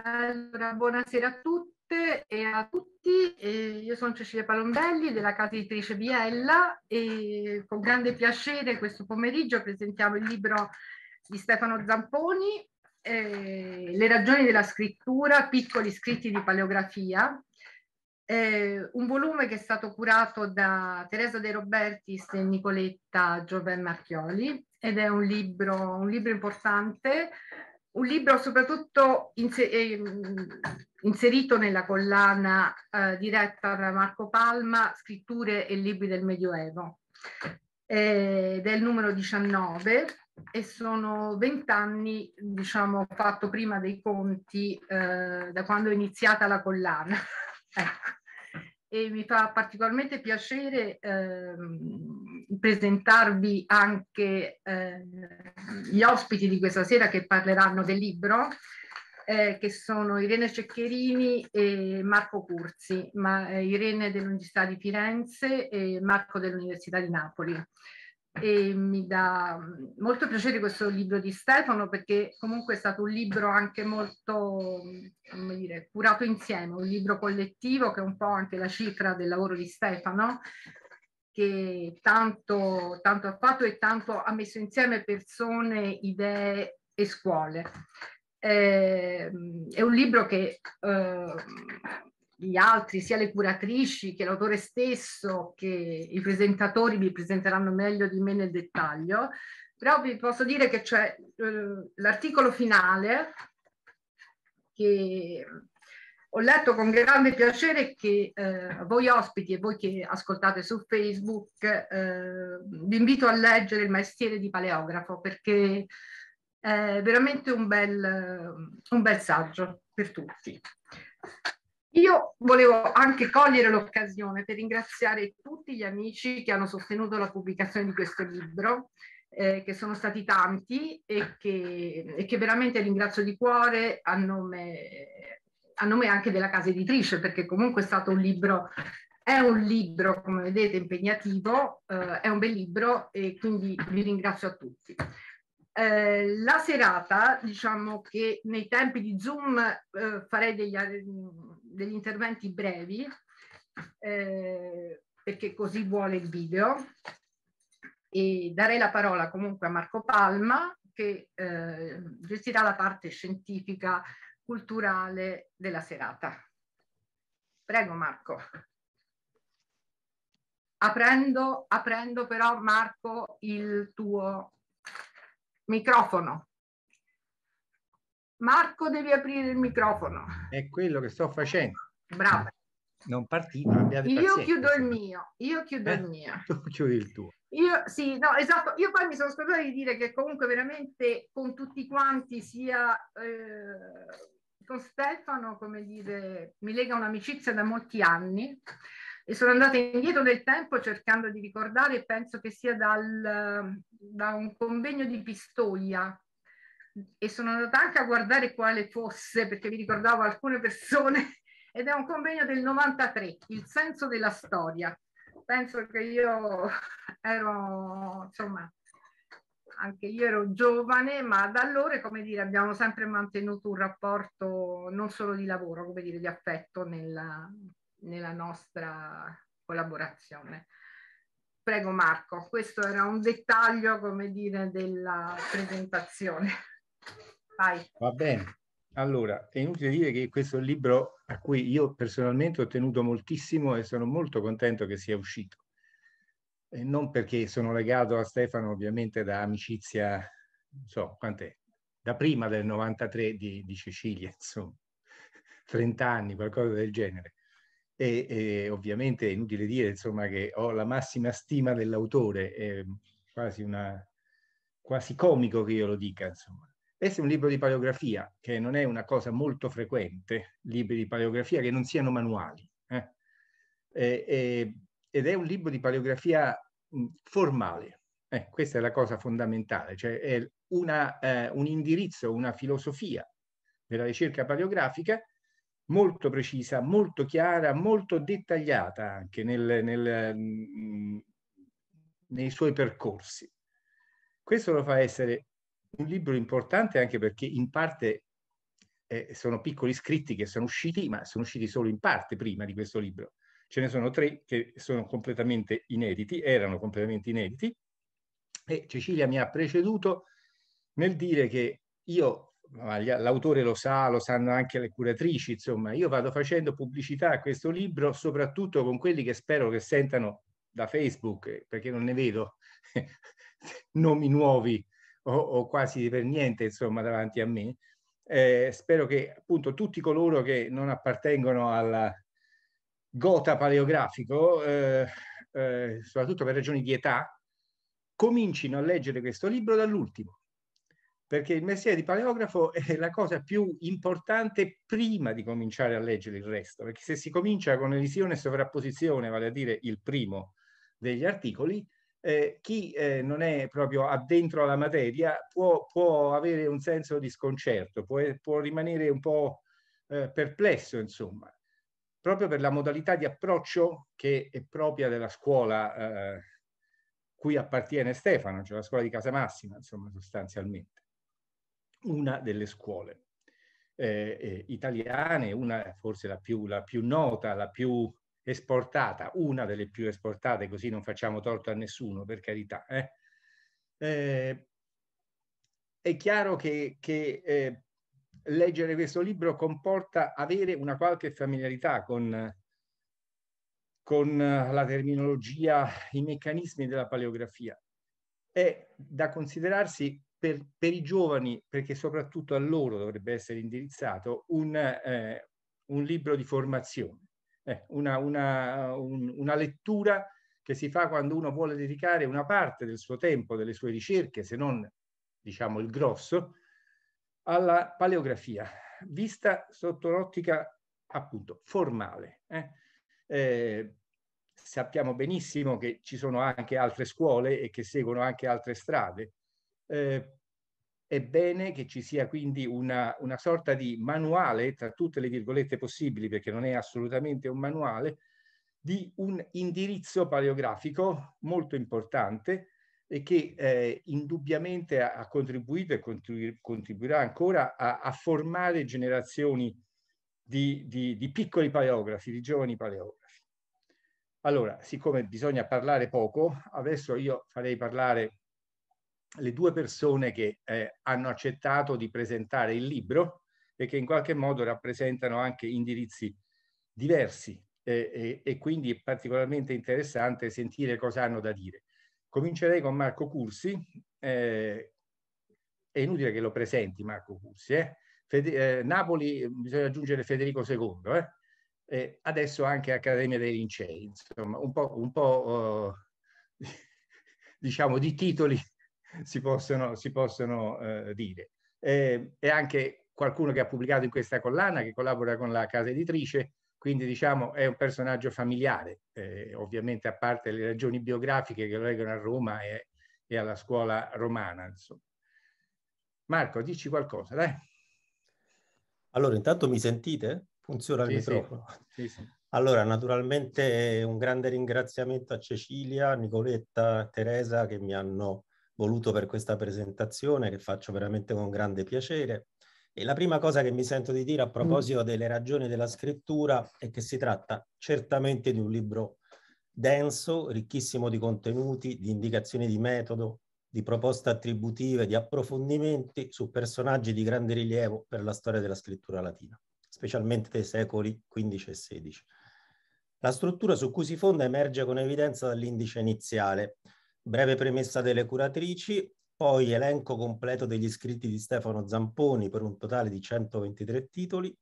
Allora, buonasera a tutte e a tutti. Eh, io sono Cecilia Palombelli della casa editrice Biella e con grande piacere questo pomeriggio presentiamo il libro di Stefano Zamponi, eh, Le ragioni della scrittura, piccoli scritti di paleografia. Eh, un volume che è stato curato da Teresa De Robertis e Nicoletta Gioven Marchioli ed è un libro, un libro importante un libro soprattutto eh, inserito nella collana eh, diretta da Marco Palma, Scritture e libri del Medioevo, eh, del numero 19 e sono vent'anni, diciamo, fatto prima dei conti eh, da quando è iniziata la collana. ecco e mi fa particolarmente piacere eh, presentarvi anche eh, gli ospiti di questa sera che parleranno del libro, eh, che sono Irene Ceccherini e Marco Curzi, ma eh, Irene dell'Università di Firenze e Marco dell'Università di Napoli e mi dà mm, molto piacere questo libro di Stefano perché comunque è stato un libro anche molto mm, come dire, curato insieme, un libro collettivo che è un po' anche la cifra del lavoro di Stefano che tanto, tanto ha fatto e tanto ha messo insieme persone, idee e scuole. Eh, è un libro che eh, gli altri, sia le curatrici che l'autore stesso, che i presentatori vi presenteranno meglio di me nel dettaglio, però vi posso dire che c'è eh, l'articolo finale che ho letto con grande piacere che eh, voi ospiti e voi che ascoltate su Facebook eh, vi invito a leggere il mestiere di paleografo perché è veramente un bel, un bel saggio per tutti. Io volevo anche cogliere l'occasione per ringraziare tutti gli amici che hanno sostenuto la pubblicazione di questo libro, eh, che sono stati tanti e che, e che, veramente ringrazio di cuore a nome, a nome anche della casa editrice, perché comunque è stato un libro è un libro, come vedete, impegnativo, eh, è un bel libro e quindi vi ringrazio a tutti. Eh, la serata, diciamo che nei tempi di Zoom eh, farei degli, degli, interventi brevi, eh, perché così vuole il video, e darei la parola comunque a Marco Palma, che eh, gestirà la parte scientifica culturale della serata. Prego Marco. Aprendo, aprendo però Marco il tuo Microfono. Marco, devi aprire il microfono. È quello che sto facendo. Bravo. Non partiva, abbiate Io chiudo il mio, io chiudo eh, il mio. Tu chiudi il tuo. Io sì, no, esatto. Io poi mi sono scordata di dire che comunque veramente con tutti quanti, sia eh, con Stefano, come dire, mi lega un'amicizia da molti anni e sono andata indietro nel tempo cercando di ricordare penso che sia dal, da un convegno di Pistoia e sono andata anche a guardare quale fosse perché mi ricordavo alcune persone ed è un convegno del 93, il senso della storia. Penso che io ero, insomma, anche io ero giovane, ma da allora, come dire, abbiamo sempre mantenuto un rapporto non solo di lavoro, come dire, di affetto nella, nella nostra collaborazione. Prego Marco, questo era un dettaglio, come dire, della presentazione. Vai. Va bene. Allora, è inutile dire che questo è un libro a cui io personalmente ho tenuto moltissimo e sono molto contento che sia uscito. E non perché sono legato a Stefano, ovviamente da amicizia, non so quant'è, da prima del 93 di, di Cecilia, insomma, 30 anni, qualcosa del genere e, e ovviamente è inutile dire insomma, che ho la massima stima dell'autore, è quasi, una, quasi comico che io lo dica. Insomma. Questo è un libro di paleografia, che non è una cosa molto frequente, libri di paleografia che non siano manuali. Eh? E, e, ed è un libro di paleografia formale. Eh, questa è la cosa fondamentale, cioè è una, eh, un indirizzo, una filosofia della ricerca paleografica molto precisa, molto chiara, molto dettagliata anche nel, nel, mh, mm, nei suoi percorsi. Questo lo fa essere un libro importante anche perché in parte eh, sono piccoli scritti che sono usciti, ma sono usciti solo in parte prima di questo libro. Ce ne sono tre che sono completamente inediti, erano completamente inediti, e Cecilia mi ha preceduto nel dire che io l'autore lo sa, lo sanno anche le curatrici, insomma, io vado facendo pubblicità a questo libro soprattutto con quelli che spero che sentano da Facebook, eh, perché non ne vedo nomi nuovi o, o, quasi per niente, insomma, davanti a me. Eh, spero che appunto tutti coloro che non appartengono al gota paleografico, eh, eh, soprattutto per ragioni di età, comincino a leggere questo libro dall'ultimo perché il mestiere di paleografo è la cosa più importante prima di cominciare a leggere il resto, perché se si comincia con elisione e sovrapposizione, vale a dire il primo degli articoli, eh, chi eh, non è proprio addentro alla materia può, può avere un senso di sconcerto, può, può rimanere un po' eh, perplesso, insomma, proprio per la modalità di approccio che è propria della scuola eh, cui appartiene Stefano, cioè la scuola di Casa Massima, insomma, sostanzialmente una delle scuole eh, eh, italiane, una forse la più, la più nota, la più esportata, una delle più esportate, così non facciamo torto a nessuno, per carità. Eh? Eh, è chiaro che, che eh, leggere questo libro comporta avere una qualche familiarità con, con eh, la terminologia, i meccanismi della paleografia. È da considerarsi per, per, i giovani, perché soprattutto a loro dovrebbe essere indirizzato, un, eh, un libro di formazione, eh, una, una, un, una lettura che si fa quando uno vuole dedicare una parte del suo tempo, delle sue ricerche, se non diciamo il grosso, alla paleografia, vista sotto l'ottica appunto formale. Eh? Eh, sappiamo benissimo che ci sono anche altre scuole e che seguono anche altre strade, eh, è bene che ci sia quindi una, una, sorta di manuale, tra tutte le virgolette possibili, perché non è assolutamente un manuale, di un indirizzo paleografico molto importante e che eh, indubbiamente ha, ha, contribuito e contribuirà ancora a, a formare generazioni di, di, di piccoli paleografi, di giovani paleografi. Allora, siccome bisogna parlare poco, adesso io farei parlare le due persone che eh, hanno accettato di presentare il libro e che in qualche modo rappresentano anche indirizzi diversi eh, e, e, quindi è particolarmente interessante sentire cosa hanno da dire. Comincerei con Marco Cursi, eh, è inutile che lo presenti Marco Cursi, eh. Eh, Napoli eh, bisogna aggiungere Federico II, adesso anche Accademia dei Lincei, insomma un po', un po' oh, diciamo di titoli si possono, si possono eh, dire. Eh, e anche qualcuno che ha pubblicato in questa collana, che collabora con la casa editrice, quindi diciamo è un personaggio familiare, eh, ovviamente a parte le ragioni biografiche che lo legano a Roma e, e alla scuola romana. Insomma. Marco, dici qualcosa, dai. Allora, intanto mi sentite? Funziona il sì, microfono. Sì, sì. Allora, naturalmente un grande ringraziamento a Cecilia, Nicoletta, Teresa che mi hanno voluto per questa presentazione che faccio veramente con grande piacere. E la prima cosa che mi sento di dire a mm. proposito delle ragioni della scrittura è che si tratta certamente di un libro denso, ricchissimo di contenuti, di indicazioni di metodo, di proposte attributive, di approfondimenti su personaggi di grande rilievo per la storia della scrittura latina, specialmente dei secoli XV e XVI. La struttura su cui si fonda emerge con evidenza dall'indice iniziale, breve premessa delle curatrici, poi elenco completo degli scritti di Stefano Zamponi per un totale di 123 titoli,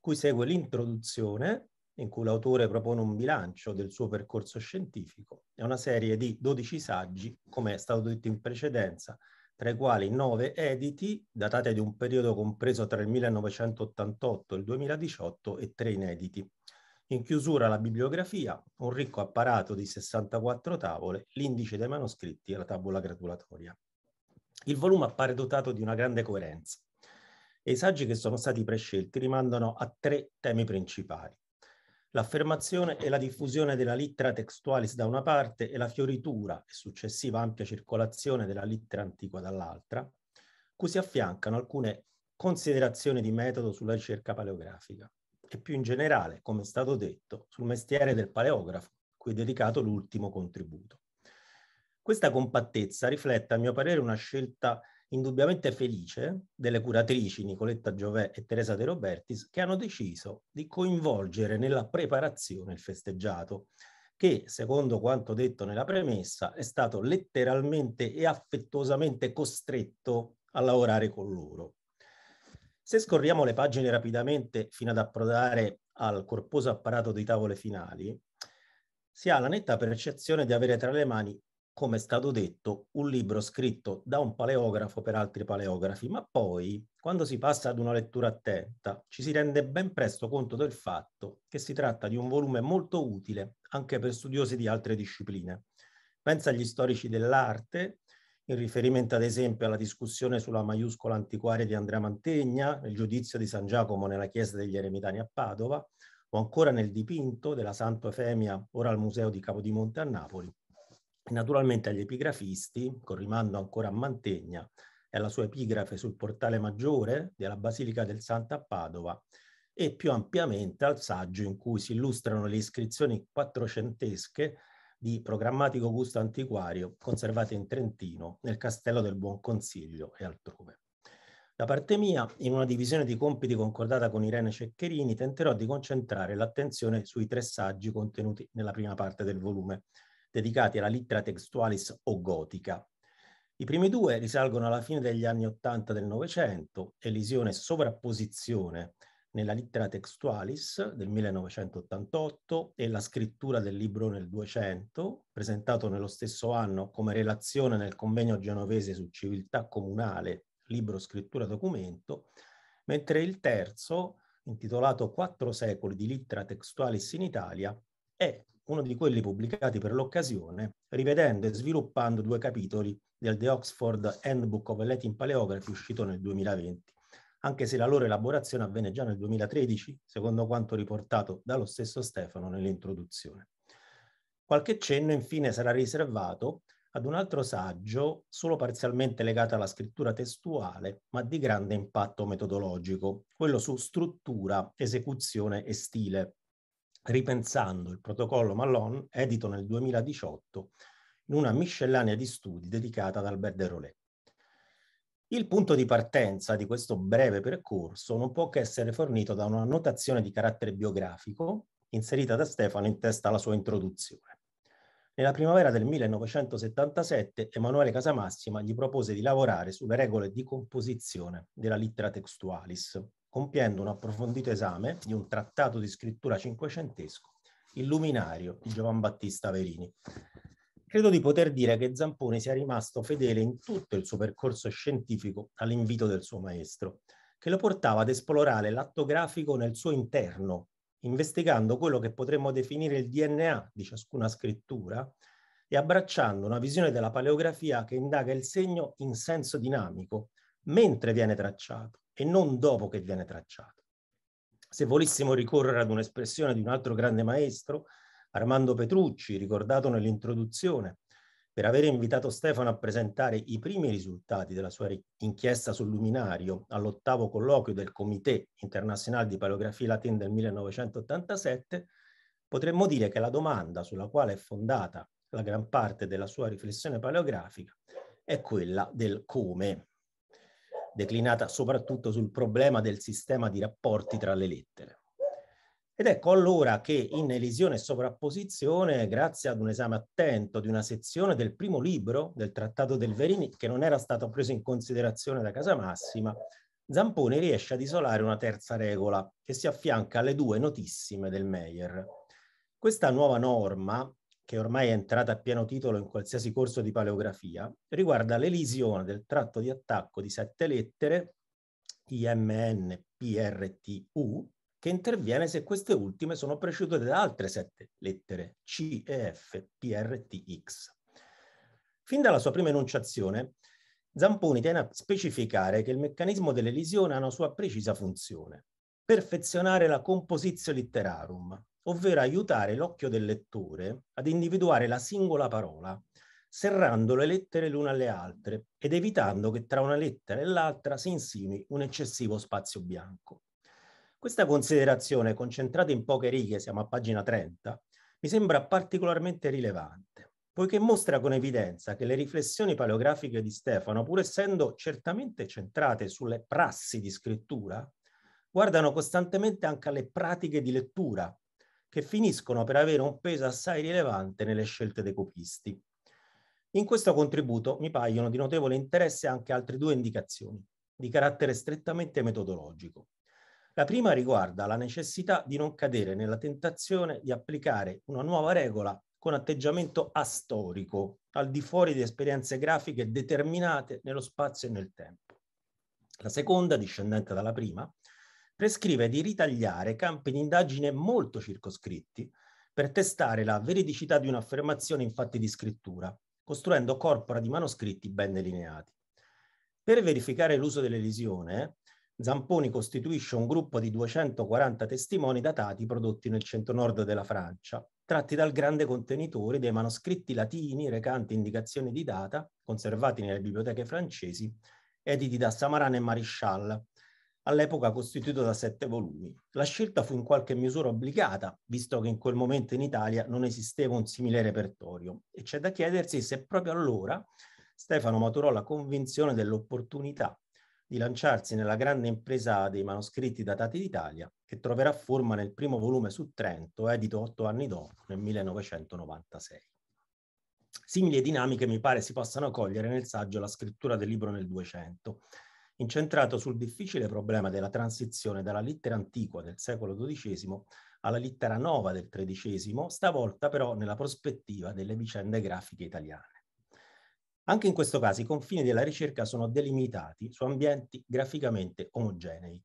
cui segue l'introduzione in cui l'autore propone un bilancio del suo percorso scientifico e una serie di 12 saggi, come è stato detto in precedenza, tra i quali 9 editi datati di un periodo compreso tra il 1988 e il 2018 e 3 inediti, in chiusura la bibliografia, un ricco apparato di 64 tavole, l'indice dei manoscritti e la tavola gratulatoria. Il volume appare dotato di una grande coerenza e i saggi che sono stati prescelti rimandano a tre temi principali. L'affermazione e la diffusione della lettera textualis da una parte e la fioritura e successiva ampia circolazione della lettera antica dall'altra, cui si affiancano alcune considerazioni di metodo sulla ricerca paleografica e più in generale, come è stato detto, sul mestiere del paleografo, cui è dedicato l'ultimo contributo. Questa compattezza riflette, a mio parere, una scelta indubbiamente felice delle curatrici Nicoletta Giovè e Teresa De Robertis, che hanno deciso di coinvolgere nella preparazione il festeggiato, che, secondo quanto detto nella premessa, è stato letteralmente e affettuosamente costretto a lavorare con loro. Se scorriamo le pagine rapidamente fino ad approdare al corposo apparato di tavole finali, si ha la netta percezione di avere tra le mani, come è stato detto, un libro scritto da un paleografo per altri paleografi, ma poi, quando si passa ad una lettura attenta, ci si rende ben presto conto del fatto che si tratta di un volume molto utile anche per studiosi di altre discipline. Pensa agli storici dell'arte, in riferimento ad esempio alla discussione sulla maiuscola antiquaria di Andrea Mantegna, nel giudizio di San Giacomo nella chiesa degli Eremitani a Padova, o ancora nel dipinto della Santa Efemia, ora al Museo di Capodimonte a Napoli, e naturalmente agli epigrafisti, con rimando ancora a Mantegna e alla sua epigrafe sul portale maggiore della Basilica del Santo a Padova, e più ampiamente al saggio in cui si illustrano le iscrizioni quattrocentesche di programmatico gusto antiquario conservate in Trentino, nel Castello del Buon Consiglio e altrove. Da parte mia, in una divisione di compiti concordata con Irene Ceccherini, tenterò di concentrare l'attenzione sui tre saggi contenuti nella prima parte del volume, dedicati alla lettera textualis o gotica. I primi due risalgono alla fine degli anni Ottanta del Novecento, elisione e sovrapposizione nella lettera textualis del 1988 e la scrittura del libro nel 200, presentato nello stesso anno come relazione nel convegno genovese su civiltà comunale, libro, scrittura, documento, mentre il terzo, intitolato Quattro secoli di lettera textualis in Italia, è uno di quelli pubblicati per l'occasione, rivedendo e sviluppando due capitoli del The Oxford Handbook of Latin Paleography uscito nel 2020 anche se la loro elaborazione avvenne già nel 2013, secondo quanto riportato dallo stesso Stefano nell'introduzione. Qualche cenno infine sarà riservato ad un altro saggio, solo parzialmente legato alla scrittura testuale, ma di grande impatto metodologico, quello su struttura, esecuzione e stile, ripensando il protocollo Malone, edito nel 2018, in una miscellanea di studi dedicata ad Albert de Rolet. Il punto di partenza di questo breve percorso non può che essere fornito da una notazione di carattere biografico inserita da Stefano in testa alla sua introduzione. Nella primavera del 1977 Emanuele Casamassima gli propose di lavorare sulle regole di composizione della lettera textualis, compiendo un approfondito esame di un trattato di scrittura cinquecentesco, Il luminario di Giovan Battista Verini, credo di poter dire che Zampone sia rimasto fedele in tutto il suo percorso scientifico all'invito del suo maestro, che lo portava ad esplorare l'atto grafico nel suo interno, investigando quello che potremmo definire il DNA di ciascuna scrittura e abbracciando una visione della paleografia che indaga il segno in senso dinamico, mentre viene tracciato e non dopo che viene tracciato. Se volessimo ricorrere ad un'espressione di un altro grande maestro, Armando Petrucci, ricordato nell'introduzione, per aver invitato Stefano a presentare i primi risultati della sua inchiesta sul luminario all'ottavo colloquio del Comité Internazionale di Paleografia Latina del 1987, potremmo dire che la domanda sulla quale è fondata la gran parte della sua riflessione paleografica è quella del come, declinata soprattutto sul problema del sistema di rapporti tra le lettere. Ed ecco allora che in elisione e sovrapposizione, grazie ad un esame attento di una sezione del primo libro del Trattato del Verini, che non era stato preso in considerazione da Casa Massima, Zampone riesce ad isolare una terza regola che si affianca alle due notissime del Meyer. Questa nuova norma, che ormai è entrata a pieno titolo in qualsiasi corso di paleografia, riguarda l'elisione del tratto di attacco di sette lettere, IMN, PRTU, che interviene se queste ultime sono precedute da altre sette lettere C, E, F, P, R, T, X. Fin dalla sua prima enunciazione, Zamponi tiene a specificare che il meccanismo dell'elisione ha una sua precisa funzione, perfezionare la composizio litterarum, ovvero aiutare l'occhio del lettore ad individuare la singola parola, serrando le lettere l'una alle altre ed evitando che tra una lettera e l'altra si insinui un eccessivo spazio bianco. Questa considerazione, concentrata in poche righe, siamo a pagina 30, mi sembra particolarmente rilevante, poiché mostra con evidenza che le riflessioni paleografiche di Stefano, pur essendo certamente centrate sulle prassi di scrittura, guardano costantemente anche alle pratiche di lettura, che finiscono per avere un peso assai rilevante nelle scelte dei copisti. In questo contributo mi paiono di notevole interesse anche altre due indicazioni, di carattere strettamente metodologico. La prima riguarda la necessità di non cadere nella tentazione di applicare una nuova regola con atteggiamento astorico, al di fuori di esperienze grafiche determinate nello spazio e nel tempo. La seconda, discendente dalla prima, prescrive di ritagliare campi di indagine molto circoscritti per testare la veridicità di un'affermazione in fatti di scrittura, costruendo corpora di manoscritti ben delineati. Per verificare l'uso dell'elisione, Zamponi costituisce un gruppo di 240 testimoni datati prodotti nel centro-nord della Francia, tratti dal grande contenitore dei manoscritti latini recanti indicazioni di data, conservati nelle biblioteche francesi, editi da Samaran e Maréchal, all'epoca costituito da sette volumi. La scelta fu in qualche misura obbligata, visto che in quel momento in Italia non esisteva un simile repertorio, e c'è da chiedersi se proprio allora Stefano maturò la convinzione dell'opportunità di lanciarsi nella grande impresa dei manoscritti datati d'Italia, che troverà forma nel primo volume su Trento, edito otto anni dopo, nel 1996. Simili dinamiche mi pare si possano cogliere nel saggio La scrittura del libro nel 200, incentrato sul difficile problema della transizione dalla lettera antica del secolo XII alla lettera nuova del XIII, stavolta però nella prospettiva delle vicende grafiche italiane. Anche in questo caso i confini della ricerca sono delimitati su ambienti graficamente omogenei.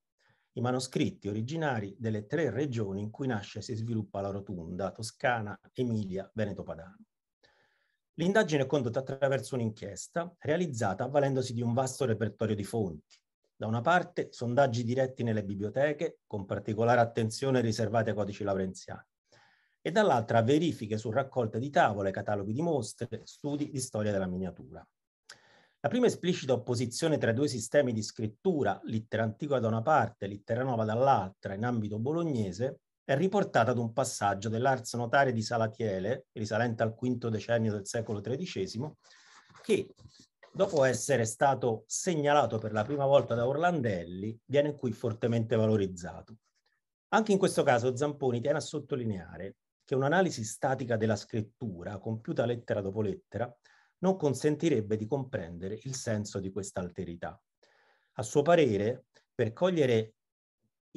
I manoscritti originari delle tre regioni in cui nasce e si sviluppa la Rotunda, Toscana, Emilia, Veneto Padano. L'indagine è condotta attraverso un'inchiesta realizzata avvalendosi di un vasto repertorio di fonti. Da una parte sondaggi diretti nelle biblioteche, con particolare attenzione riservate ai codici laurenziani e dall'altra verifiche su raccolta di tavole, cataloghi di mostre, studi di storia della miniatura. La prima esplicita opposizione tra i due sistemi di scrittura, lettera antica da una parte e lettera nuova dall'altra, in ambito bolognese, è riportata ad un passaggio dell'Ars Notare di Salatiele, risalente al quinto decennio del secolo XIII, che, dopo essere stato segnalato per la prima volta da Orlandelli, viene qui fortemente valorizzato. Anche in questo caso Zamponi tiene a sottolineare che un'analisi statica della scrittura, compiuta lettera dopo lettera, non consentirebbe di comprendere il senso di questa alterità. A suo parere, per cogliere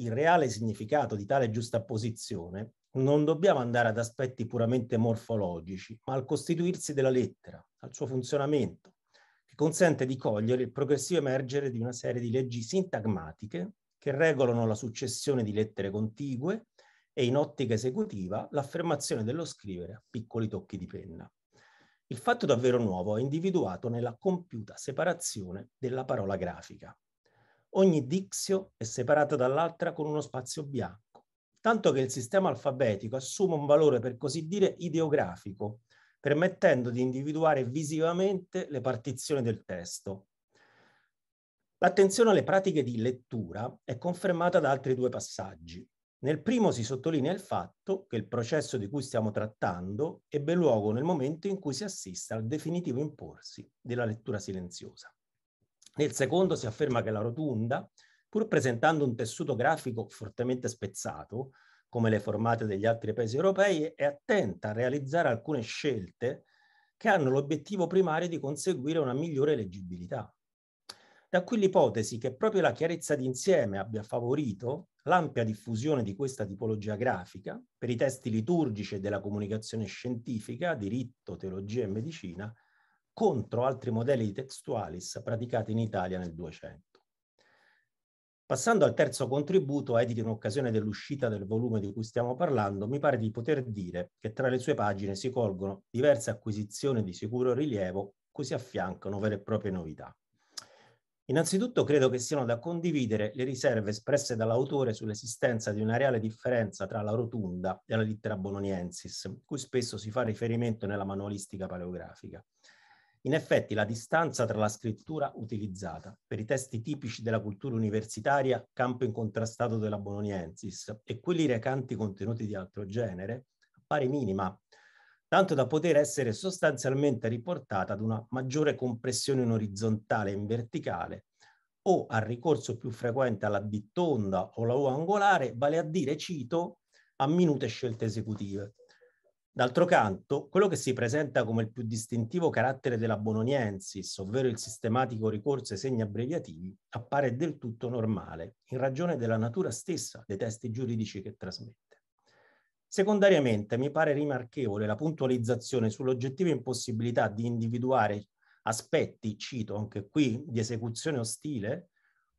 il reale significato di tale giustapposizione, non dobbiamo andare ad aspetti puramente morfologici, ma al costituirsi della lettera, al suo funzionamento, che consente di cogliere il progressivo emergere di una serie di leggi sintagmatiche che regolano la successione di lettere contigue e in ottica esecutiva l'affermazione dello scrivere a piccoli tocchi di penna. Il fatto davvero nuovo è individuato nella compiuta separazione della parola grafica. Ogni dixio è separata dall'altra con uno spazio bianco, tanto che il sistema alfabetico assume un valore per così dire ideografico, permettendo di individuare visivamente le partizioni del testo. L'attenzione alle pratiche di lettura è confermata da altri due passaggi, nel primo si sottolinea il fatto che il processo di cui stiamo trattando ebbe luogo nel momento in cui si assiste al definitivo imporsi della lettura silenziosa. Nel secondo si afferma che la rotonda, pur presentando un tessuto grafico fortemente spezzato, come le formate degli altri paesi europei, è attenta a realizzare alcune scelte che hanno l'obiettivo primario di conseguire una migliore leggibilità. Da qui l'ipotesi che proprio la chiarezza d'insieme abbia favorito l'ampia diffusione di questa tipologia grafica per i testi liturgici e della comunicazione scientifica, diritto, teologia e medicina, contro altri modelli di textualis praticati in Italia nel 200. Passando al terzo contributo, edito in occasione dell'uscita del volume di cui stiamo parlando, mi pare di poter dire che tra le sue pagine si colgono diverse acquisizioni di sicuro rilievo cui si affiancano vere e proprie novità. Innanzitutto credo che siano da condividere le riserve espresse dall'autore sull'esistenza di una reale differenza tra la rotunda e la lettera bononiensis, cui spesso si fa riferimento nella manualistica paleografica. In effetti la distanza tra la scrittura utilizzata per i testi tipici della cultura universitaria, campo incontrastato della bononiensis, e quelli recanti contenuti di altro genere, appare minima tanto da poter essere sostanzialmente riportata ad una maggiore compressione in orizzontale e in verticale o al ricorso più frequente alla bittonda o la U angolare, vale a dire, cito, a minute scelte esecutive. D'altro canto, quello che si presenta come il più distintivo carattere della Bononiensis, ovvero il sistematico ricorso ai segni abbreviativi, appare del tutto normale, in ragione della natura stessa dei testi giuridici che trasmette. Secondariamente, mi pare rimarchevole la puntualizzazione sull'oggettiva impossibilità di individuare aspetti, cito anche qui, di esecuzione ostile,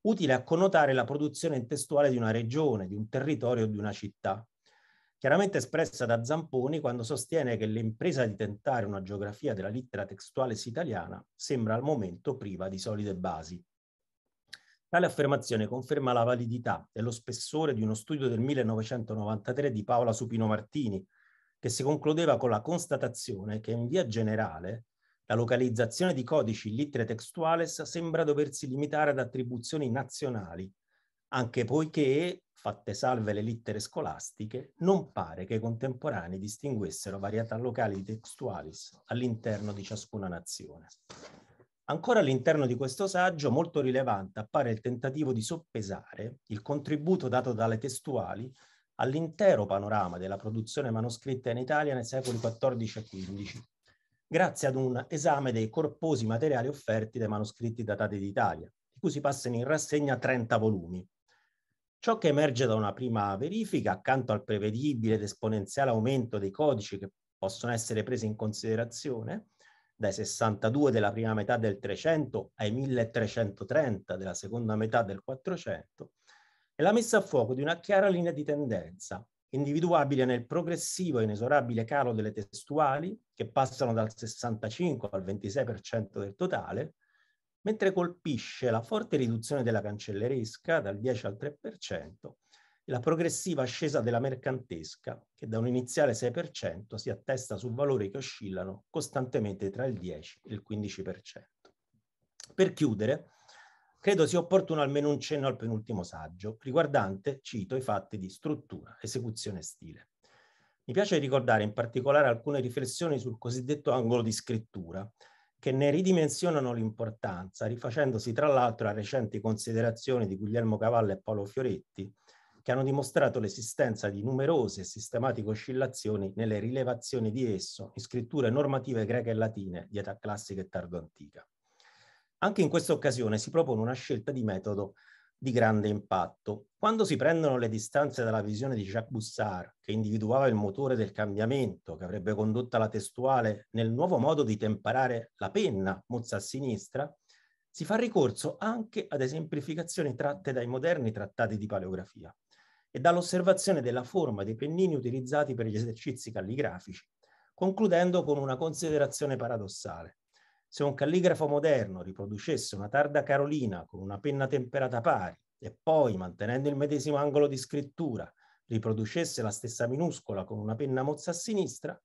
utile a connotare la produzione testuale di una regione, di un territorio o di una città. Chiaramente espressa da Zamponi quando sostiene che l'impresa di tentare una geografia della lettera textualis italiana sembra al momento priva di solide basi. Tale affermazione conferma la validità e lo spessore di uno studio del 1993 di Paola Supino Martini, che si concludeva con la constatazione che in via generale la localizzazione di codici in littere textuales sembra doversi limitare ad attribuzioni nazionali, anche poiché, fatte salve le littere scolastiche, non pare che i contemporanei distinguessero varietà locali di textualis all'interno di ciascuna nazione. Ancora all'interno di questo saggio, molto rilevante appare il tentativo di soppesare il contributo dato dalle testuali all'intero panorama della produzione manoscritta in Italia nei secoli XIV e XV, grazie ad un esame dei corposi materiali offerti dai manoscritti datati d'Italia, di cui si passano in rassegna 30 volumi. Ciò che emerge da una prima verifica, accanto al prevedibile ed esponenziale aumento dei codici che possono essere presi in considerazione, dai 62 della prima metà del 300 ai 1330 della seconda metà del 400, è la messa a fuoco di una chiara linea di tendenza, individuabile nel progressivo e inesorabile calo delle testuali, che passano dal 65 al 26% del totale, mentre colpisce la forte riduzione della cancelleresca dal 10 al 3%, la progressiva ascesa della mercantesca, che da un iniziale 6% si attesta su valori che oscillano costantemente tra il 10 e il 15%. Per chiudere, credo sia opportuno almeno un cenno al penultimo saggio, riguardante, cito, i fatti di struttura, esecuzione e stile. Mi piace ricordare in particolare alcune riflessioni sul cosiddetto angolo di scrittura, che ne ridimensionano l'importanza, rifacendosi tra l'altro a recenti considerazioni di Guglielmo Cavalla e Paolo Fioretti che hanno dimostrato l'esistenza di numerose e sistematiche oscillazioni nelle rilevazioni di esso in scritture normative greche e latine di età classica e tardo-antica. Anche in questa occasione si propone una scelta di metodo di grande impatto. Quando si prendono le distanze dalla visione di Jacques Bussard, che individuava il motore del cambiamento che avrebbe condotta la testuale nel nuovo modo di temperare la penna mozza a sinistra, si fa ricorso anche ad esemplificazioni tratte dai moderni trattati di paleografia, e dall'osservazione della forma dei pennini utilizzati per gli esercizi calligrafici, concludendo con una considerazione paradossale. Se un calligrafo moderno riproducesse una tarda carolina con una penna temperata pari e poi, mantenendo il medesimo angolo di scrittura, riproducesse la stessa minuscola con una penna mozza a sinistra,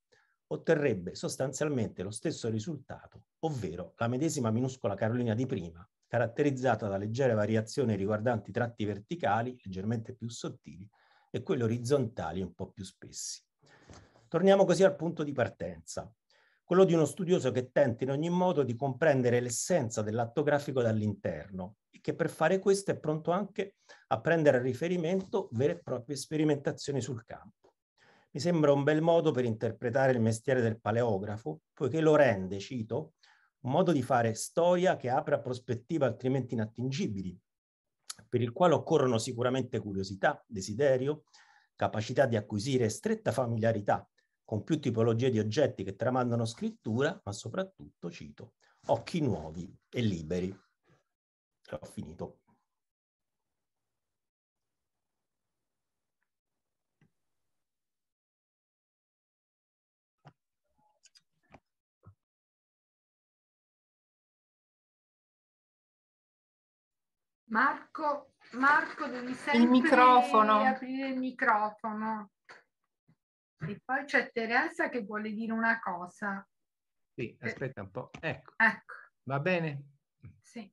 otterrebbe sostanzialmente lo stesso risultato, ovvero la medesima minuscola carolina di prima, caratterizzata da leggere variazioni riguardanti i tratti verticali, leggermente più sottili, e quelli orizzontali un po' più spessi. Torniamo così al punto di partenza, quello di uno studioso che tenta in ogni modo di comprendere l'essenza dell'atto grafico dall'interno e che per fare questo è pronto anche a prendere a riferimento vere e proprie sperimentazioni sul campo. Mi sembra un bel modo per interpretare il mestiere del paleografo, poiché lo rende, cito, un modo di fare storia che apra prospettive altrimenti inattingibili, per il quale occorrono sicuramente curiosità, desiderio, capacità di acquisire stretta familiarità con più tipologie di oggetti che tramandano scrittura, ma soprattutto, cito, occhi nuovi e liberi. Ho finito. Marco, Marco devi sempre il microfono. aprire il microfono. E poi c'è Teresa che vuole dire una cosa. Sì, aspetta un po'. Ecco. ecco. Va bene? Sì.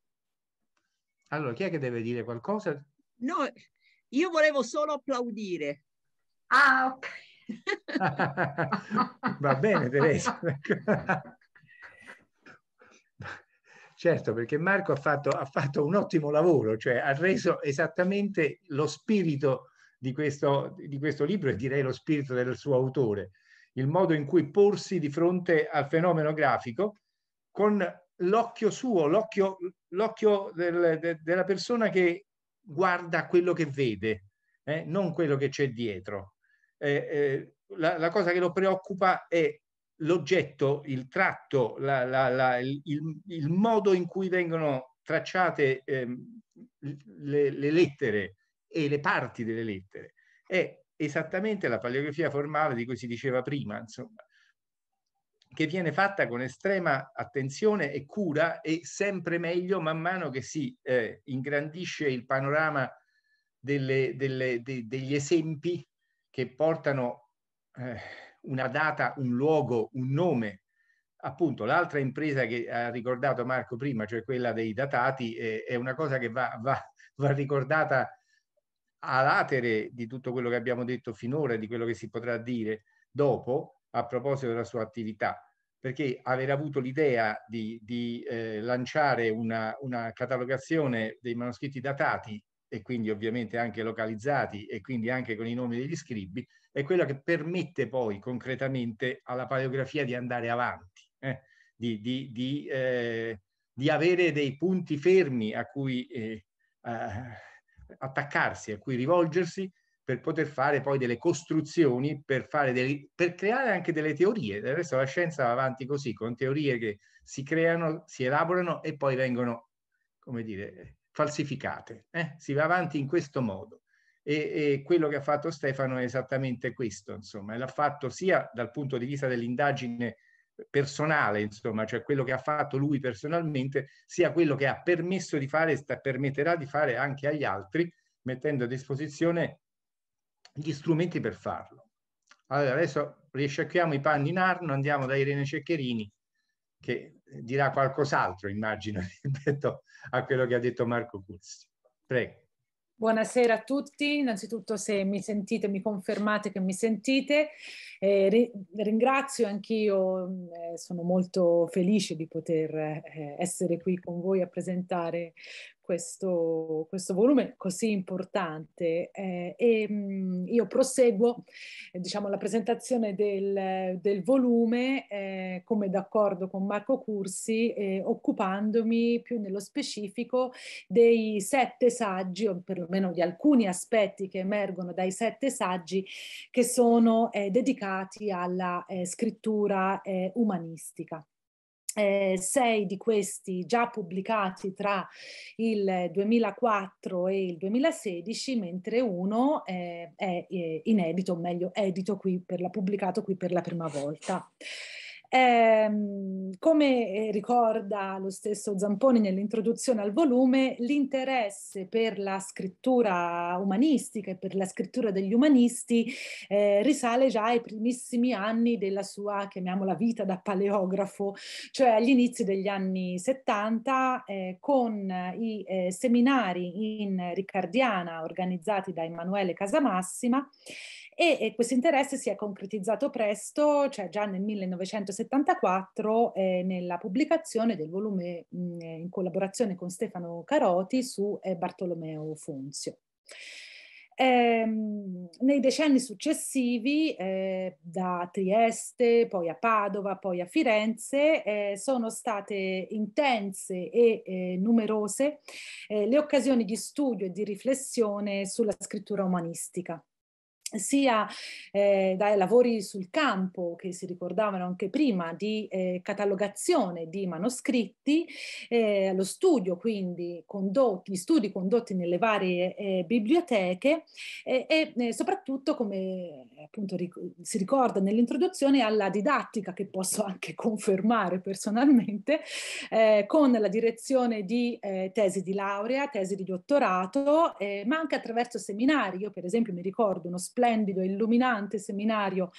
Allora, chi è che deve dire qualcosa? No, io volevo solo applaudire. Ah, ok. Va bene, Teresa. Certo, perché Marco ha fatto, ha fatto un ottimo lavoro, cioè ha reso esattamente lo spirito di questo, di questo libro e direi lo spirito del suo autore, il modo in cui porsi di fronte al fenomeno grafico con l'occhio suo, l'occhio, l'occhio del, de, della persona che guarda quello che vede, eh? non quello che c'è dietro. Eh, eh, la, la, cosa che lo preoccupa è l'oggetto, il tratto, la, la, la, il, il, modo in cui vengono tracciate ehm, le, le, lettere e le parti delle lettere è esattamente la paleografia formale di cui si diceva prima, insomma, che viene fatta con estrema attenzione e cura e sempre meglio man mano che si eh, ingrandisce il panorama delle, delle, de, degli esempi che portano eh, una data, un luogo, un nome. Appunto, l'altra impresa che ha ricordato Marco prima, cioè quella dei datati, è, è una cosa che va, va, va ricordata a latere di tutto quello che abbiamo detto finora, di quello che si potrà dire dopo a proposito della sua attività, perché aver avuto l'idea di, di eh, lanciare una, una catalogazione dei manoscritti datati e quindi ovviamente anche localizzati e quindi anche con i nomi degli scribi, è quello che permette poi concretamente alla paleografia di andare avanti, eh? di, di, di, eh, di, avere dei punti fermi a cui eh, attaccarsi, a cui rivolgersi per poter fare poi delle costruzioni, per, dei, per creare anche delle teorie. Del resto la scienza va avanti così, con teorie che si creano, si elaborano e poi vengono, come dire, falsificate. Eh? Si va avanti in questo modo. E, e, quello che ha fatto Stefano è esattamente questo, insomma, l'ha fatto sia dal punto di vista dell'indagine personale, insomma, cioè quello che ha fatto lui personalmente, sia quello che ha permesso di fare e permetterà di fare anche agli altri, mettendo a disposizione gli strumenti per farlo. Allora, adesso riesciacchiamo i panni in arno, andiamo da Irene Ceccherini che dirà qualcos'altro, immagino, rispetto a quello che ha detto Marco Cursi. Prego. Buonasera a tutti, innanzitutto se mi sentite, mi confermate che mi sentite. Eh, ri ringrazio anch'io, mm, eh, sono molto felice di poter eh, essere qui con voi a presentare questo, questo volume così importante eh, e mh, mm, io proseguo eh, diciamo, la presentazione del, del volume eh, come d'accordo con Marco Cursi eh, occupandomi più nello specifico dei sette saggi o perlomeno di alcuni aspetti che emergono dai sette saggi che sono eh, dedicati alla eh, scrittura umanistica eh, sei di questi già pubblicati tra il 2004 e il 2016, mentre uno eh, è eh, inedito, o meglio edito qui per la, pubblicato qui per la prima volta. Ehm, come eh, ricorda lo stesso Zamponi nell'introduzione al volume, l'interesse per la scrittura umanistica e per la scrittura degli umanisti eh, risale già ai primissimi anni della sua, chiamiamola, vita da paleografo, cioè agli inizi degli anni 70, eh, con i eh, seminari in Riccardiana organizzati da Emanuele Casamassima. E, e questo interesse si è concretizzato presto, cioè già nel 1974, eh, nella pubblicazione del volume mh, mm, eh, in collaborazione con Stefano Caroti su eh, Bartolomeo Funzio. Eh, nei decenni successivi, eh, da Trieste, poi a Padova, poi a Firenze, eh, sono state intense e eh, numerose eh, le occasioni di studio e di riflessione sulla scrittura umanistica sia eh, dai lavori sul campo che si ricordavano anche prima di eh, catalogazione di manoscritti, eh, lo studio quindi condotti, gli studi condotti nelle varie eh, biblioteche eh, e eh, soprattutto come appunto ric- si ricorda nell'introduzione alla didattica che posso anche confermare personalmente con la direzione di tesi di laurea, tesi di dottorato, ma anche attraverso seminari. Io per esempio mi ricordo uno splash splendido e illuminante seminario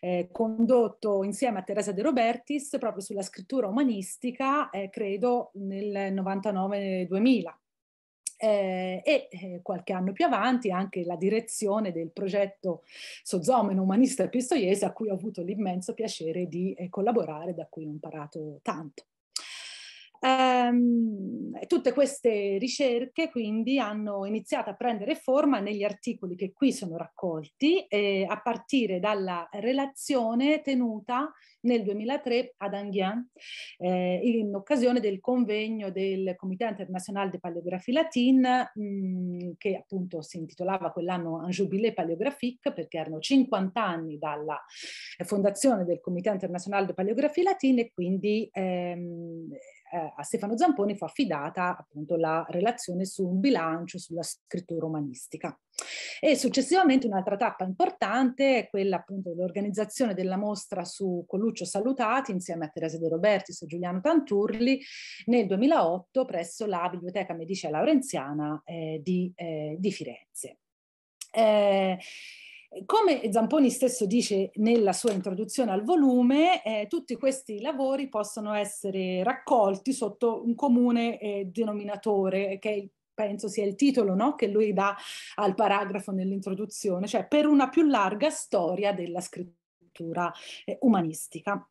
eh, condotto insieme a Teresa De Robertis proprio sulla scrittura umanistica, eh, credo nel 99-2000. Eh, e eh, qualche anno più avanti anche la direzione del progetto Sozomeno Umanista Pistoiese a cui ho avuto l'immenso piacere di eh, collaborare, da cui ho imparato tanto. Ehm, tutte queste ricerche quindi hanno iniziato a prendere forma negli articoli che qui sono raccolti eh, a partire dalla relazione tenuta nel 2003 ad Anguien eh, in occasione del convegno del Comité Internazionale di Paleographie Latine mh, mm, che appunto si intitolava quell'anno Un Jubilé Paleographique perché erano 50 anni dalla fondazione del Comité Internazionale di Paleographie Latine e quindi ehm, eh, a Stefano Zamponi fu affidata appunto la relazione su un bilancio sulla scrittura umanistica. E successivamente un'altra tappa importante è quella appunto dell'organizzazione della mostra su Coluccio Salutati insieme a Teresa De Roberti e Giuliano Tanturli nel 2008 presso la Biblioteca Medicea Laurenziana eh, di, eh, di, Firenze. Eh, come Zamponi stesso dice nella sua introduzione al volume, eh, tutti questi lavori possono essere raccolti sotto un comune eh, denominatore che il, penso sia il titolo no? che lui dà al paragrafo nell'introduzione, cioè per una più larga storia della scrittura eh, umanistica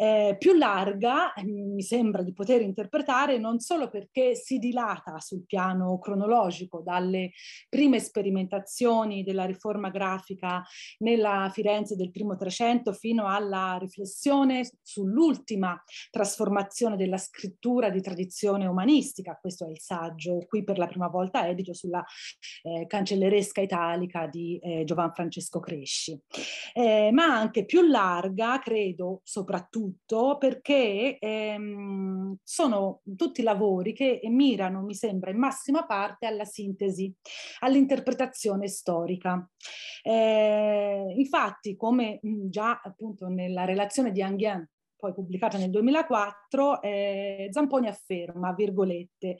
eh, più larga, eh, mi sembra di poter interpretare, non solo perché si dilata sul piano cronologico dalle prime sperimentazioni della riforma grafica nella Firenze del primo Trecento fino alla riflessione sull'ultima trasformazione della scrittura di tradizione umanistica, questo è il saggio qui per la prima volta edito sulla eh, cancelleresca italica di eh, Giovan Francesco Cresci, eh, ma anche più larga, credo, soprattutto tutto perché ehm, sono tutti lavori che mirano, mi sembra, in massima parte alla sintesi, all'interpretazione storica. Eh, infatti, come già appunto nella relazione di Anguien poi pubblicata nel 2004, eh, Zamponi afferma, virgolette,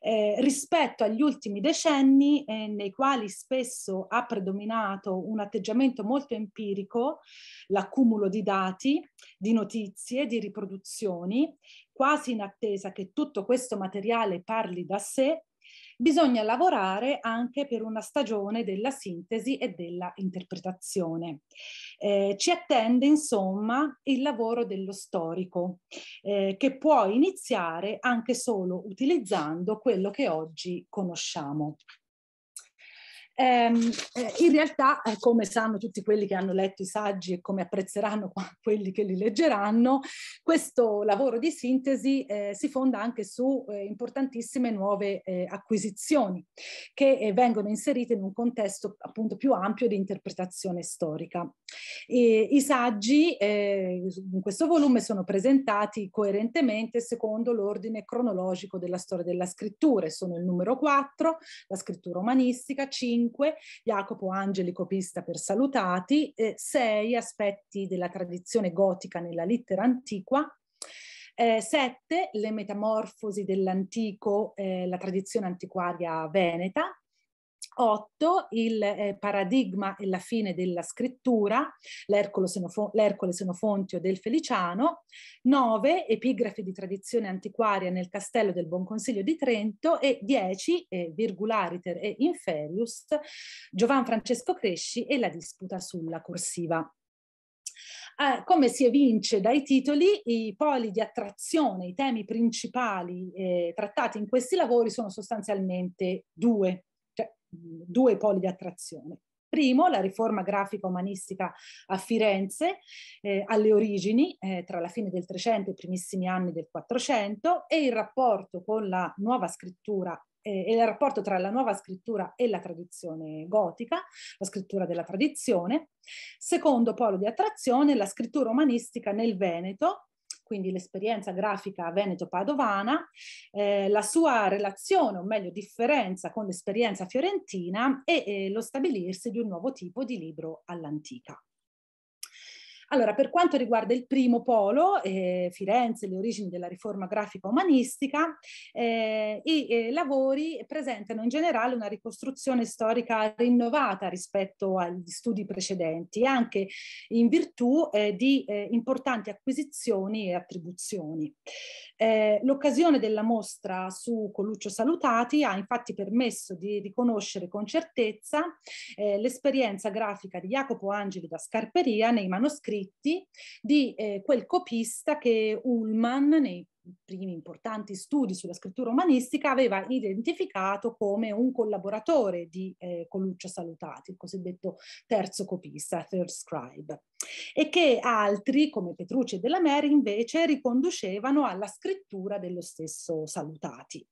eh, rispetto agli ultimi decenni eh, nei quali spesso ha predominato un atteggiamento molto empirico, l'accumulo di dati, di notizie, di riproduzioni, quasi in attesa che tutto questo materiale parli da sé, bisogna lavorare anche per una stagione della sintesi e della interpretazione. Eh, ci attende insomma il lavoro dello storico, eh, che può iniziare anche solo utilizzando quello che oggi conosciamo. Ehm, eh, in realtà, eh, come sanno tutti quelli che hanno letto i saggi e come apprezzeranno quelli che li leggeranno, questo lavoro di sintesi eh, si fonda anche su eh, importantissime nuove eh, acquisizioni che eh, vengono inserite in un contesto appunto più ampio di interpretazione storica. E, I saggi in questo volume sono presentati coerentemente secondo l'ordine cronologico della storia della scrittura, sono il numero 4, la scrittura umanistica, 5, 5, Jacopo Angeli copista per salutati, eh, sei aspetti della tradizione gotica nella lettera antiqua, eh, sette le metamorfosi dell'antico, eh, la tradizione antiquaria veneta, 8 il eh, paradigma e la fine della scrittura, l'Ercole Senofontio del Feliciano, 9 epigrafi di tradizione antiquaria nel castello del Buon Consiglio di Trento e 10 eh, Virgulariter e Inferius, Giovan Francesco Cresci e la disputa sulla corsiva. Eh, come si evince dai titoli, i poli di attrazione, i temi principali eh, trattati in questi lavori sono sostanzialmente due due poli di attrazione. Primo, la riforma grafica umanistica a Firenze, eh, alle origini, eh, tra la fine del Trecento e i primissimi anni del Quattrocento, e il rapporto con la nuova scrittura eh, e il rapporto tra la nuova scrittura e la tradizione gotica, la scrittura della tradizione. Secondo polo di attrazione, la scrittura umanistica nel Veneto, quindi l'esperienza grafica veneto-padovana, eh, la sua relazione, o meglio differenza con l'esperienza fiorentina e eh, lo stabilirsi di un nuovo tipo di libro all'antica. Allora, per quanto riguarda il primo polo, eh, Firenze, le origini della riforma grafica umanistica, eh, i eh, lavori presentano in generale una ricostruzione storica rinnovata rispetto agli studi precedenti, anche in virtù eh, di eh, importanti acquisizioni e attribuzioni. Eh, l'occasione della mostra su Coluccio Salutati ha infatti permesso di riconoscere con certezza l'esperienza grafica di Jacopo Angeli da Scarperia nei manoscritti scritti di eh, quel copista che Ullman nei primi importanti studi sulla scrittura umanistica aveva identificato come un collaboratore di eh, Coluccio Salutati, il cosiddetto terzo copista, third scribe, e che altri come Petrucci e Della Meri invece riconducevano alla scrittura dello stesso Salutati.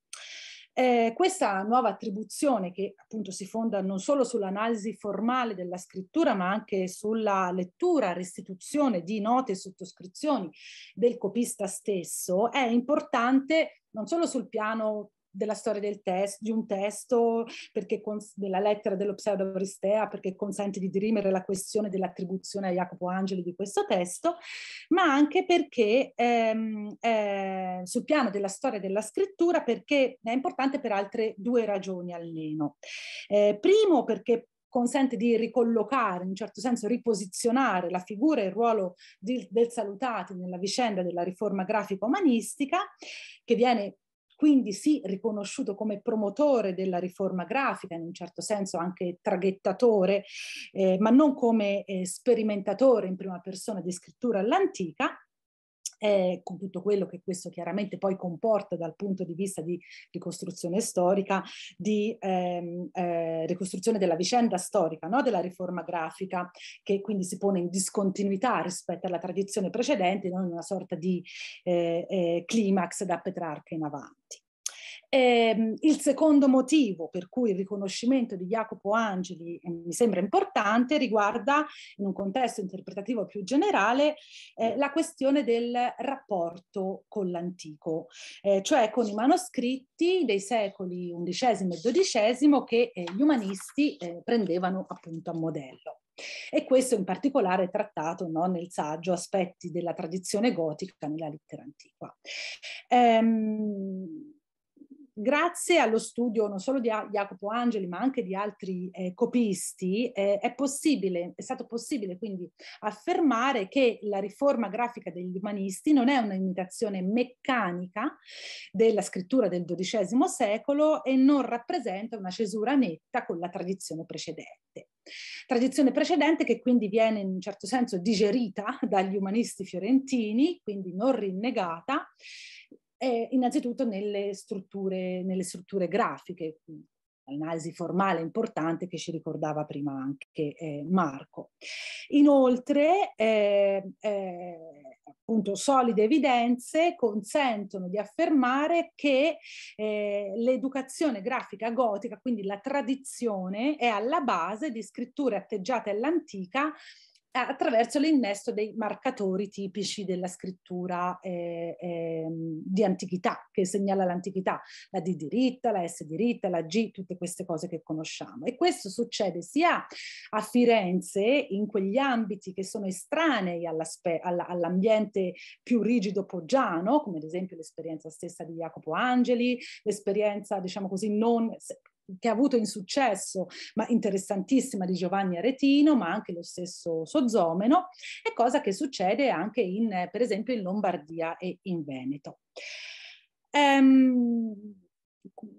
Eh, questa nuova attribuzione che appunto si fonda non solo sull'analisi formale della scrittura ma anche sulla lettura, restituzione di note e sottoscrizioni del copista stesso è importante non solo sul piano della storia del testo, di un testo, perché cons- della lettera dello pseudo-Aristea, perché consente di dirimere la questione dell'attribuzione a Jacopo Angeli di questo testo, ma anche perché ehm, eh, sul piano della storia della scrittura, perché è importante per altre due ragioni almeno. Eh, primo perché consente di ricollocare, in un certo senso riposizionare la figura e il ruolo di, del Salutati nella vicenda della riforma grafico-umanistica, che viene quindi sì riconosciuto come promotore della riforma grafica, in un certo senso anche traghettatore, eh, ma non come eh, sperimentatore in prima persona di scrittura all'antica, eh, con tutto quello che questo chiaramente poi comporta dal punto di vista di ricostruzione storica, di ehm, eh, ricostruzione della vicenda storica, no? della riforma grafica, che quindi si pone in discontinuità rispetto alla tradizione precedente, in una sorta di eh, eh, climax da Petrarca in avanti. Eh, il secondo motivo per cui il riconoscimento di Jacopo Angeli eh, mi sembra importante riguarda, in un contesto interpretativo più generale, eh, la questione del rapporto con l'antico, eh, cioè con i manoscritti dei secoli XI e XII che eh, gli umanisti eh, prendevano appunto a modello. E questo in particolare è trattato no, nel saggio Aspetti della tradizione gotica nella lettera antica. Ehm, grazie allo studio non solo di Jacopo Angeli ma anche di altri eh, copisti eh, è, è stato possibile quindi affermare che la riforma grafica degli umanisti non è un'imitazione meccanica della scrittura del XII secolo e non rappresenta una cesura netta con la tradizione precedente. Tradizione precedente che quindi viene in un certo senso digerita dagli umanisti fiorentini, quindi non rinnegata, eh, innanzitutto nelle strutture, nelle strutture grafiche, l'analisi formale importante che ci ricordava prima anche eh, Marco. Inoltre, eh, eh, appunto, solide evidenze consentono di affermare che eh, l'educazione grafica gotica, quindi la tradizione, è alla base di scritture atteggiate all'antica attraverso l'innesto dei marcatori tipici della scrittura eh, eh, di antichità, che segnala l'antichità, la D diritta, la S diritta, la G, tutte queste cose che conosciamo. E questo succede sia a Firenze, in quegli ambiti che sono estranei all'ambiente più rigido poggiano, come ad esempio l'esperienza stessa di Jacopo Angeli, l'esperienza, diciamo così, non che ha avuto insuccesso, ma interessantissima di Giovanni Aretino, ma anche lo stesso Sozzomeno, e cosa che succede anche in, eh, per esempio in Lombardia e in Veneto. Ehm,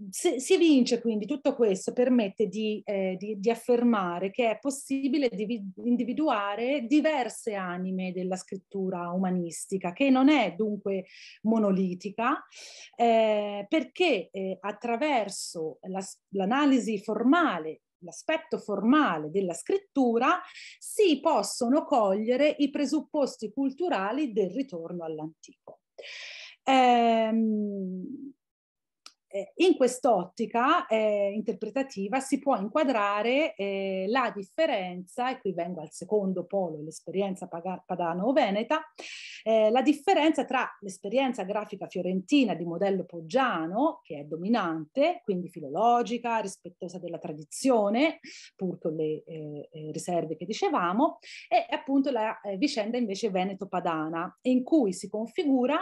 se, si evince quindi tutto questo permette di, eh, di, di affermare che è possibile di, individuare diverse anime della scrittura umanistica, che non è dunque monolitica, eh, perché eh, attraverso la, l'analisi formale l'aspetto formale della scrittura, si possono cogliere i presupposti culturali del ritorno all'antico. Ehm, eh, in quest'ottica eh, interpretativa si può inquadrare eh, la differenza, e qui vengo al secondo polo, l'esperienza padano-veneta, eh, la differenza tra l'esperienza grafica fiorentina di modello poggiano, che è dominante, quindi filologica, rispettosa della tradizione, pur con le eh, eh, riserve che dicevamo, e appunto la vicenda invece veneto-padana, in cui si configura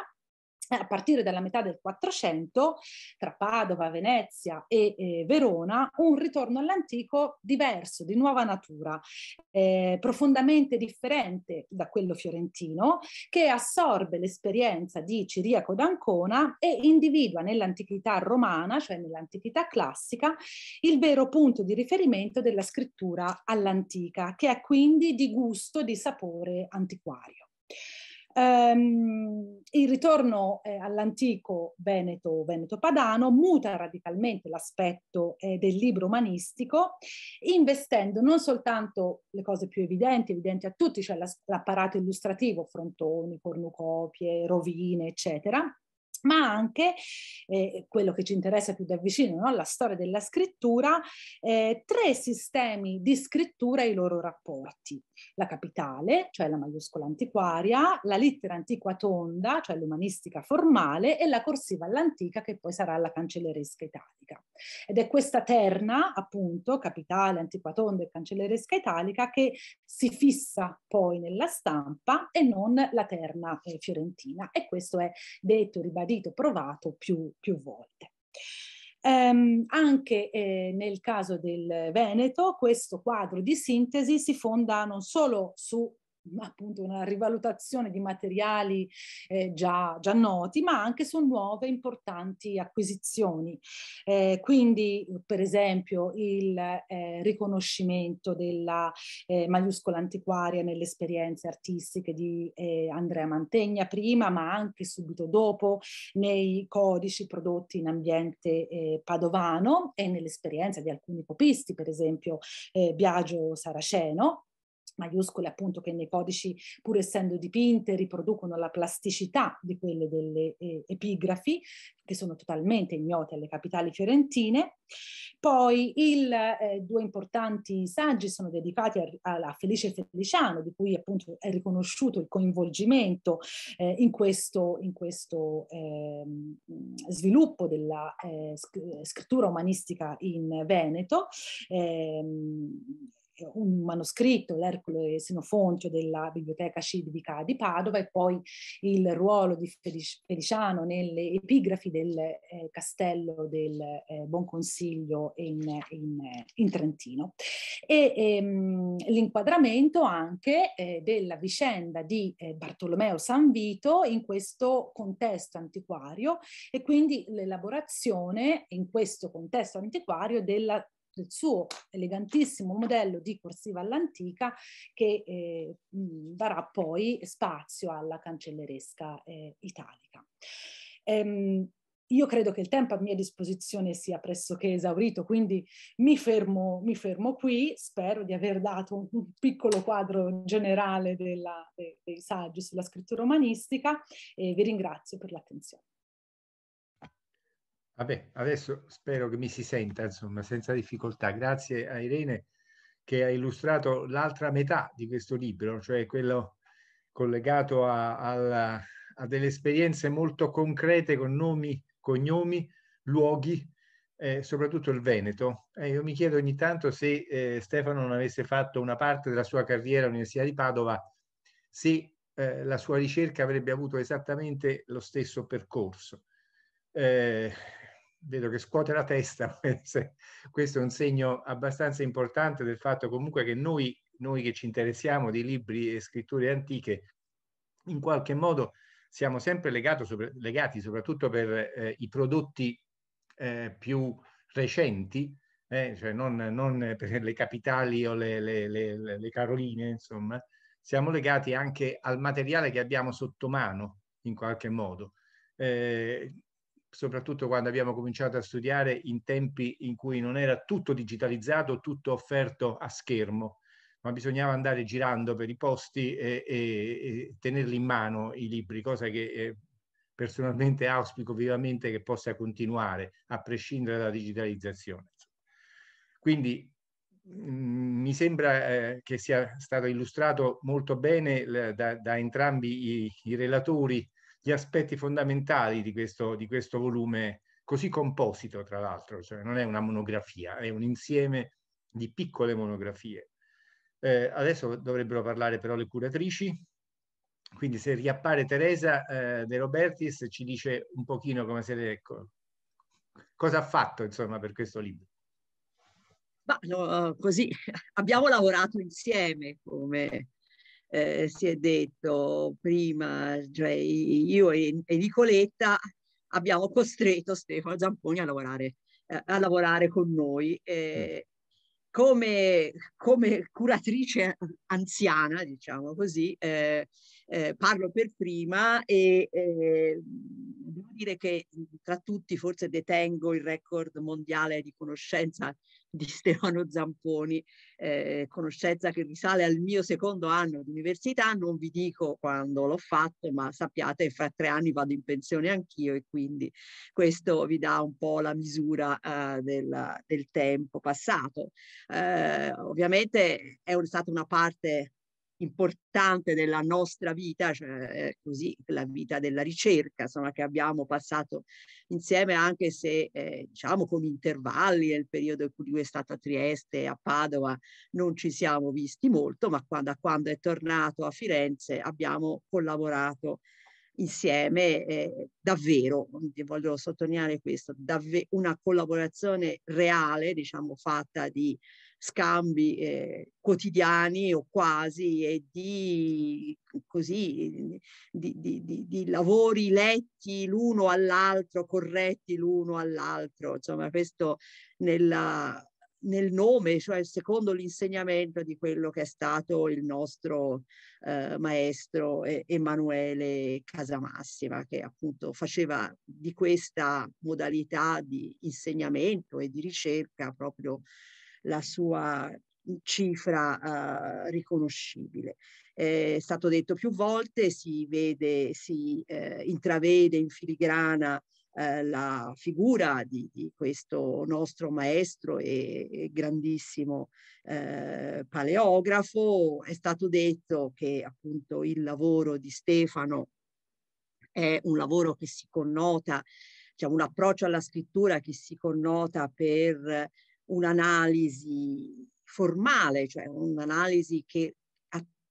eh, a partire dalla metà del 400, tra Padova, Venezia e eh, Verona, un ritorno all'antico diverso, di nuova natura, eh, profondamente differente da quello fiorentino, che assorbe l'esperienza di Ciriaco d'Ancona e individua nell'antichità romana, cioè nell'antichità classica, il vero punto di riferimento della scrittura all'antica, che è quindi di gusto, di sapore antiquario. Ehm, il ritorno eh, all'antico Veneto, Veneto Padano muta radicalmente l'aspetto eh, del libro umanistico, investendo non soltanto le cose più evidenti, evidenti a tutti, cioè l'apparato illustrativo, frontoni, cornucopie, rovine, eccetera, ma anche eh, quello che ci interessa più da vicino, no? la storia della scrittura, eh, tre sistemi di scrittura e i loro rapporti. La capitale, cioè la maiuscola antiquaria, la lettera antiqua tonda, cioè l'umanistica formale, e la corsiva all'antica, che poi sarà la cancelleresca italica. Ed è questa terna, appunto, capitale, antiqua tonda e cancelleresca italica, che si fissa poi nella stampa e non la terna eh, fiorentina. E questo è detto, ribadito approfondito, provato più, più volte. Um, anche eh, nel caso del Veneto questo quadro di sintesi si fonda non solo su appunto una rivalutazione di materiali eh, già, già, noti, ma anche su nuove importanti acquisizioni. Eh, quindi, per esempio, il eh, riconoscimento della eh, maiuscola antiquaria nelle esperienze artistiche di eh, Andrea Mantegna prima, ma anche subito dopo nei codici prodotti in ambiente eh, padovano e nell'esperienza di alcuni copisti, per esempio Biagio Saraceno, maiuscole appunto che nei codici pur essendo dipinte riproducono la plasticità di quelle delle eh, epigrafi che sono totalmente ignote alle capitali fiorentine. Poi il, eh, due importanti saggi sono dedicati a, a Felice Feliciano, di cui appunto è riconosciuto il coinvolgimento eh, in questo, in questo eh, sviluppo della eh, scrittura umanistica in Veneto ehm, eh, un manoscritto, l'Ercole Senofoncio della Biblioteca Civica di Padova e poi il ruolo di Feliciano nelle epigrafi del eh, castello del eh, Buon Consiglio in, in, in Trentino. E ehm, l'inquadramento anche eh, della vicenda di eh, Bartolomeo Sanvito in questo contesto antiquario e quindi l'elaborazione in questo contesto antiquario della il suo elegantissimo modello di corsiva all'antica che eh, darà poi spazio alla cancelleresca eh, italica. Ehm, io credo che il tempo a mia disposizione sia pressoché esaurito, quindi mi fermo, mi fermo qui, spero di aver dato un piccolo quadro generale della, dei, dei saggi sulla scrittura umanistica e vi ringrazio per l'attenzione. Vabbè, adesso spero che mi si senta, insomma, senza difficoltà. Grazie a Irene che ha illustrato l'altra metà di questo libro, cioè quello collegato a, alla, a delle esperienze molto concrete con nomi, cognomi, luoghi, eh, soprattutto il Veneto. Eh, io mi chiedo ogni tanto se eh, Stefano non avesse fatto una parte della sua carriera all'Università di Padova, se eh, la sua ricerca avrebbe avuto esattamente lo stesso percorso. Eh, vedo che scuote la testa, questo è un segno abbastanza importante del fatto comunque che noi, noi che ci interessiamo di libri e scritture antiche, in qualche modo siamo sempre sopra, legati soprattutto per eh, i prodotti eh, più recenti, eh, cioè non, non, per le capitali o le, le, le, le caroline, insomma, siamo legati anche al materiale che abbiamo sotto mano in qualche modo. Eh, soprattutto quando abbiamo cominciato a studiare in tempi in cui non era tutto digitalizzato, tutto offerto a schermo, ma bisognava andare girando per i posti e, e, e tenerli in mano i libri, cosa che eh, personalmente auspico vivamente che possa continuare, a prescindere dalla digitalizzazione. Quindi mm, mi sembra eh, che sia stato illustrato molto bene da, da entrambi i, i relatori gli aspetti fondamentali di questo, di questo volume così composito, tra l'altro, cioè non è una monografia, è un insieme di piccole monografie. Eh, adesso dovrebbero parlare però le curatrici, quindi se riappare Teresa eh, De Robertis ci dice un pochino come se le, cosa ha fatto insomma, per questo libro. Ma, no, eh, così abbiamo lavorato insieme come eh, si è detto prima, cioè io e, e Nicoletta abbiamo costretto Stefano Zamponi a lavorare, eh, a lavorare con noi. Eh, come, come, curatrice anziana, diciamo così, eh, eh, parlo per prima e eh, devo dire che mhmm, tra tutti forse detengo il record mondiale di conoscenza di Stefano Zamponi, eh, conoscenza che risale al mio secondo anno di università, non vi dico quando l'ho fatto, ma sappiate che fra tre anni vado in pensione anch'io e quindi questo vi dà un po' la misura eh, del, del, tempo passato. Eh, ovviamente è stata una parte importante della nostra vita, cioè eh, così la vita della ricerca, insomma, che abbiamo passato insieme anche se, eh, diciamo, con intervalli nel periodo in cui lui è stato a Trieste e a Padova non ci siamo visti molto, ma quando, quando è tornato a Firenze abbiamo collaborato insieme eh, davvero, voglio sottolineare questo, davvero una collaborazione reale, diciamo, fatta di scambi eh, quotidiani o quasi e di, così, di, di, di lavori letti l'uno all'altro, corretti l'uno all'altro, insomma questo nella, nel nome, cioè secondo l'insegnamento di quello che è stato il nostro eh, maestro eh, Emanuele Casamassima, che appunto faceva di questa modalità di insegnamento e di ricerca proprio la sua cifra eh, riconoscibile. È stato detto più volte, si vede, si eh, intravede in filigrana eh, la figura di, di, questo nostro maestro e, e grandissimo eh, paleografo. È stato detto che appunto il lavoro di Stefano è un lavoro che si connota, cioè un approccio alla scrittura che si connota per un'analisi formale, cioè un'analisi che,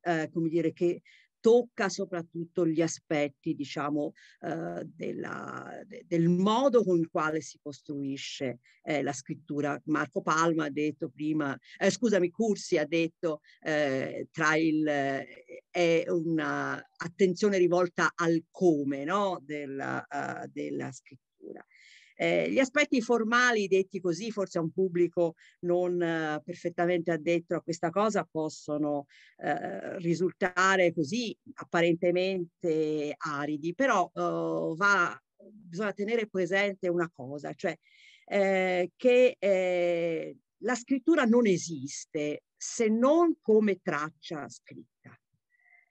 eh, come dire, che tocca soprattutto gli aspetti, diciamo, eh, della, de, del modo con il quale si costruisce eh, la scrittura. Marco Palma ha detto prima, eh, scusami, Cursi ha detto eh, tra il eh, è un'attenzione rivolta al come no? della, uh, della scrittura. Eh, gli aspetti formali, detti così, forse a un pubblico non eh, perfettamente addetto a questa cosa, possono eh, risultare così apparentemente aridi, però eh, va, bisogna tenere presente una cosa, cioè eh, che eh, la scrittura non esiste se non come traccia scritta.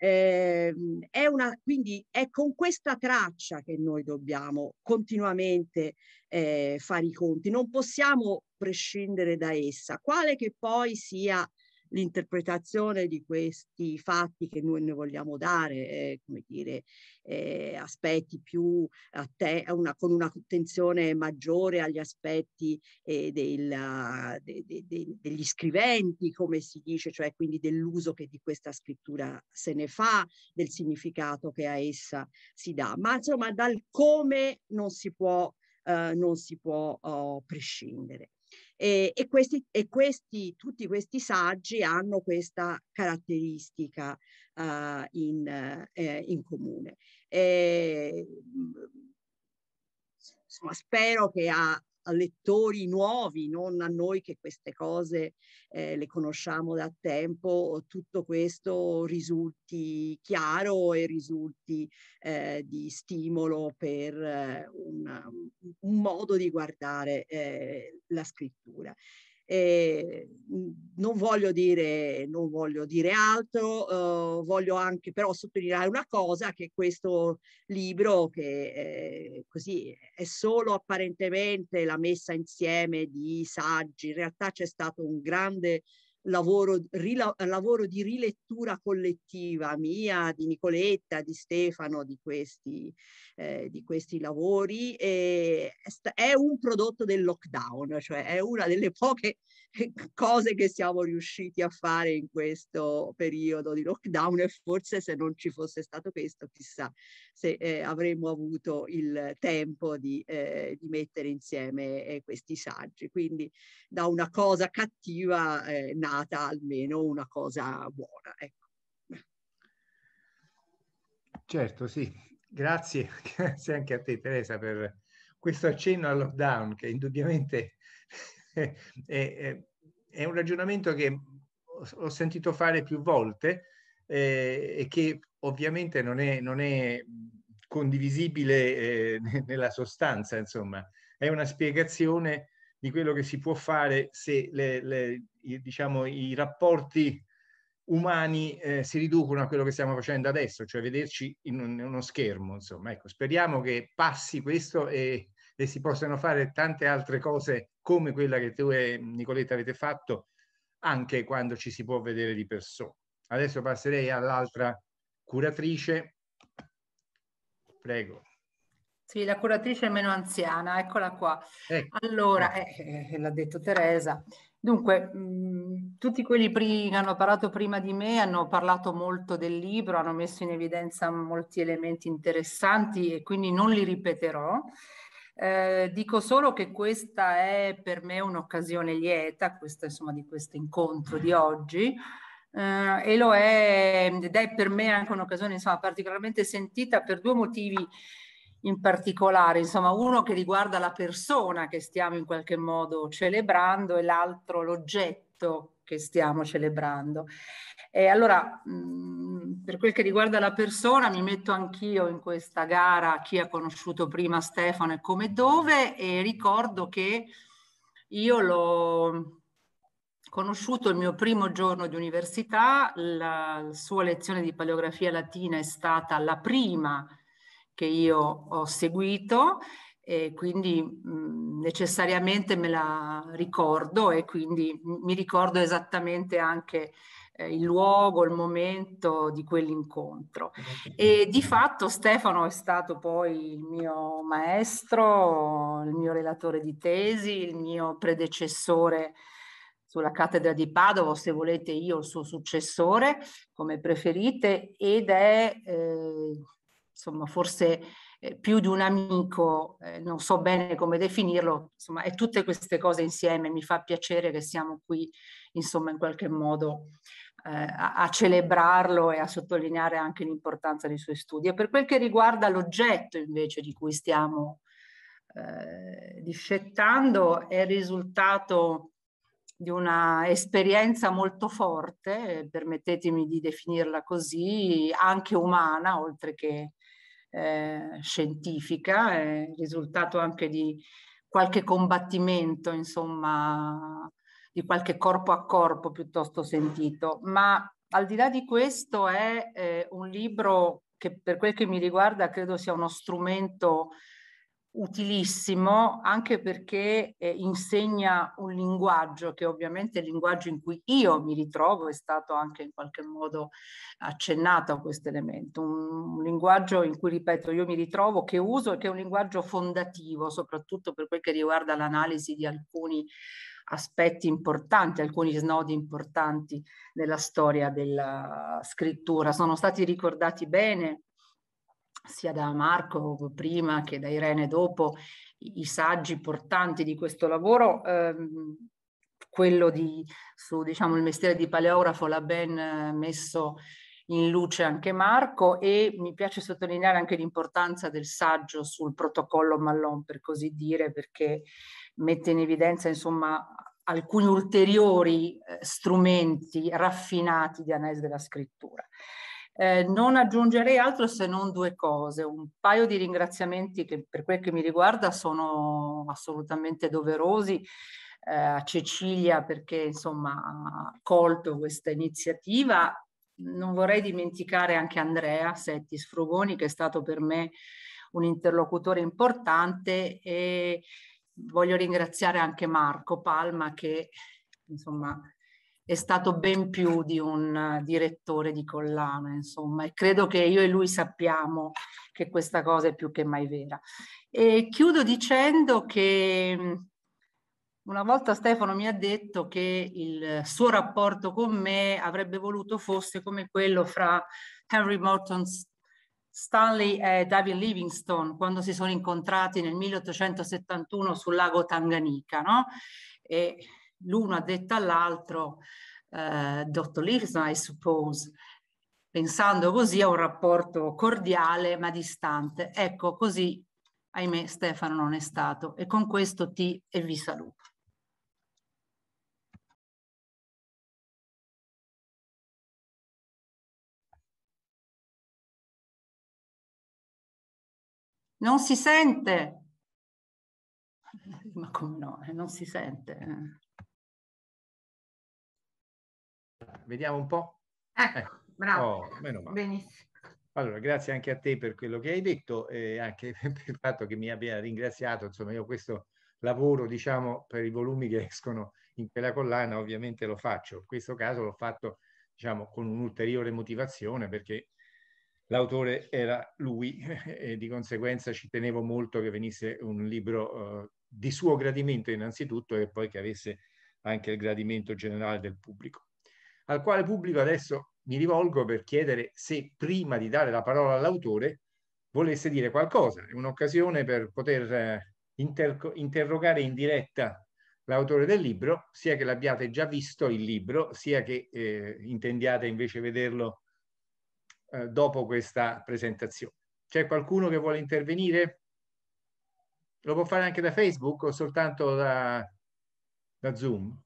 Eh, è una, quindi è con questa traccia che noi dobbiamo continuamente eh, fare i conti, non possiamo prescindere da essa, quale che poi sia l'interpretazione di questi fatti che noi ne vogliamo dare, eh, come dire, eh, aspetti più atte- una, con un'attenzione maggiore agli aspetti eh, del, de, de, de, degli scriventi, come si dice, cioè quindi dell'uso che di questa scrittura se ne fa, del significato che a essa si dà, ma insomma dal come non si può, eh, non si può oh, prescindere. E, e, questi, e questi, tutti questi saggi hanno questa caratteristica uh, in, uh, in, comune. E, insomma, spero che a, a lettori nuovi, non a noi che queste cose eh, le conosciamo da tempo, tutto questo risulti chiaro e risulti eh, di stimolo per eh, un, un, modo di guardare eh, la scrittura. Eh, non, voglio dire, non voglio dire altro, eh, voglio anche però sottolineare una cosa che questo libro che eh, così è solo apparentemente la messa insieme di saggi, in realtà c'è stato un grande lavoro, rila, lavoro di rilettura collettiva mia, di Nicoletta, di Stefano, di questi, eh, di questi lavori, e è un prodotto del lockdown, cioè è una delle poche cose che siamo riusciti a fare in questo periodo di lockdown e forse se non ci fosse stato questo, chissà se eh, avremmo avuto il tempo di, eh, di mettere insieme eh, questi saggi. Quindi da una cosa cattiva eh, stata almeno una cosa buona. Ecco. Certo, sì. Grazie, grazie anche a te Teresa per questo accenno al lockdown che indubbiamente è, è, è un ragionamento che ho sentito fare più volte eh, e che ovviamente non è, non è condivisibile eh, nella sostanza, insomma, è una spiegazione di quello che si può fare se le, le, i, diciamo, i rapporti umani eh, si riducono a quello che stiamo facendo adesso, cioè vederci in, un, in uno schermo. Insomma, ecco, speriamo che passi questo e, e, si possano fare tante altre cose come quella che tu e Nicoletta avete fatto, anche quando ci si può vedere di persona. Adesso passerei all'altra curatrice. Prego. Sì, la curatrice meno anziana, eccola qua. Ecco. Allora, ah. eh, eh, eh, l'ha detto Teresa. Dunque, mh, tutti quelli che hanno parlato prima di me hanno parlato molto del libro, hanno messo in evidenza molti elementi interessanti e quindi non li ripeterò. Eh, dico solo che questa è per me un'occasione lieta, questa, insomma, di questo incontro di oggi. Uh, e lo è ed è per me anche un'occasione insomma, particolarmente sentita per due motivi in particolare, insomma uno che riguarda la persona che stiamo in qualche modo celebrando e l'altro l'oggetto che stiamo celebrando. E allora, mh, mm, per quel che riguarda la persona, mi metto anch'io in questa gara chi ha conosciuto prima Stefano e come dove e ricordo che io l'ho conosciuto il mio primo giorno di università, la sua lezione di paleografia latina è stata la prima che io ho seguito e quindi mh, necessariamente me la ricordo e quindi mi ricordo esattamente anche eh, il luogo, il momento di quell'incontro. E di fatto Stefano è stato poi il mio maestro, il mio relatore di tesi, il mio predecessore sulla cattedra di Padova, se volete io il suo successore, come preferite, ed è eh, insomma, forse eh, più di un amico, eh, non so bene come definirlo, insomma, e tutte queste cose insieme. Mi fa piacere che siamo qui, insomma, in qualche modo eh, a, a, celebrarlo e a sottolineare anche l'importanza dei suoi studi. E per quel che riguarda l'oggetto invece di cui stiamo eh, discettando, è il risultato di una esperienza molto forte, permettetemi di definirla così, anche umana, oltre che eh, scientifica, è risultato anche di qualche combattimento, insomma, di qualche corpo a corpo piuttosto sentito. Ma al di là di questo è eh, un libro che per quel che mi riguarda credo sia uno strumento utilissimo anche perché eh, insegna un linguaggio che ovviamente è il linguaggio in cui io mi ritrovo, è stato anche in qualche modo accennato a questo elemento, un, un, linguaggio in cui, ripeto, io mi ritrovo, che uso e che è un linguaggio fondativo, soprattutto per quel che riguarda l'analisi di alcuni aspetti importanti, alcuni snodi importanti nella storia della scrittura. Sono stati ricordati bene sia da Marco prima che da Irene dopo, i saggi portanti di questo lavoro, ehm, quello di, su diciamo, il mestiere di paleografo l'ha ben eh, messo in luce anche Marco e mi piace sottolineare anche l'importanza del saggio sul protocollo Mallon, per così dire, perché mette in evidenza insomma alcuni ulteriori eh, strumenti raffinati di analisi della scrittura. Eh, non aggiungerei altro se non due cose. Un paio di ringraziamenti che per quel che mi riguarda sono assolutamente doverosi eh, a Cecilia perché insomma ha colto questa iniziativa. Non vorrei dimenticare anche Andrea Setti Sfrugoni che è stato per me un interlocutore importante e voglio ringraziare anche Marco Palma che insomma è stato ben più di un direttore di collana, insomma, e credo che io e lui sappiamo che questa cosa è più che mai vera. E chiudo dicendo che mm, una volta Stefano mi ha detto che il suo rapporto con me avrebbe voluto fosse come quello fra Henry Morton Stanley e David Livingstone quando si sono incontrati nel 1871 sul lago Tanganyika, no? E l'uno ha detto all'altro, eh, Dr. Lixna, I suppose, pensando così a un rapporto cordiale ma distante. Ecco, così, ahimè, Stefano non è stato. E con questo ti e vi saluto. Non si sente. Ma come no? Eh, non si sente. Eh. Vediamo un po'. Ecco, ecco. bravo. Oh, Benissimo. Allora, grazie anche a te per quello che hai detto e anche per il fatto che mi abbia ringraziato. Insomma, io questo lavoro, diciamo, per i volumi che escono in quella collana, ovviamente lo faccio. In questo caso l'ho fatto, diciamo, con un'ulteriore motivazione perché l'autore era lui e di conseguenza ci tenevo molto che venisse un libro eh, di suo gradimento innanzitutto e poi che avesse anche il gradimento generale del pubblico al quale pubblico adesso mi rivolgo per chiedere se prima di dare la parola all'autore volesse dire qualcosa. È un'occasione per poter eh, inter interrogare in diretta l'autore del libro, sia che l'abbiate già visto il libro, sia che eh, intendiate invece vederlo eh, dopo questa presentazione. C'è qualcuno che vuole intervenire? Lo può fare anche da Facebook o soltanto da, da Zoom?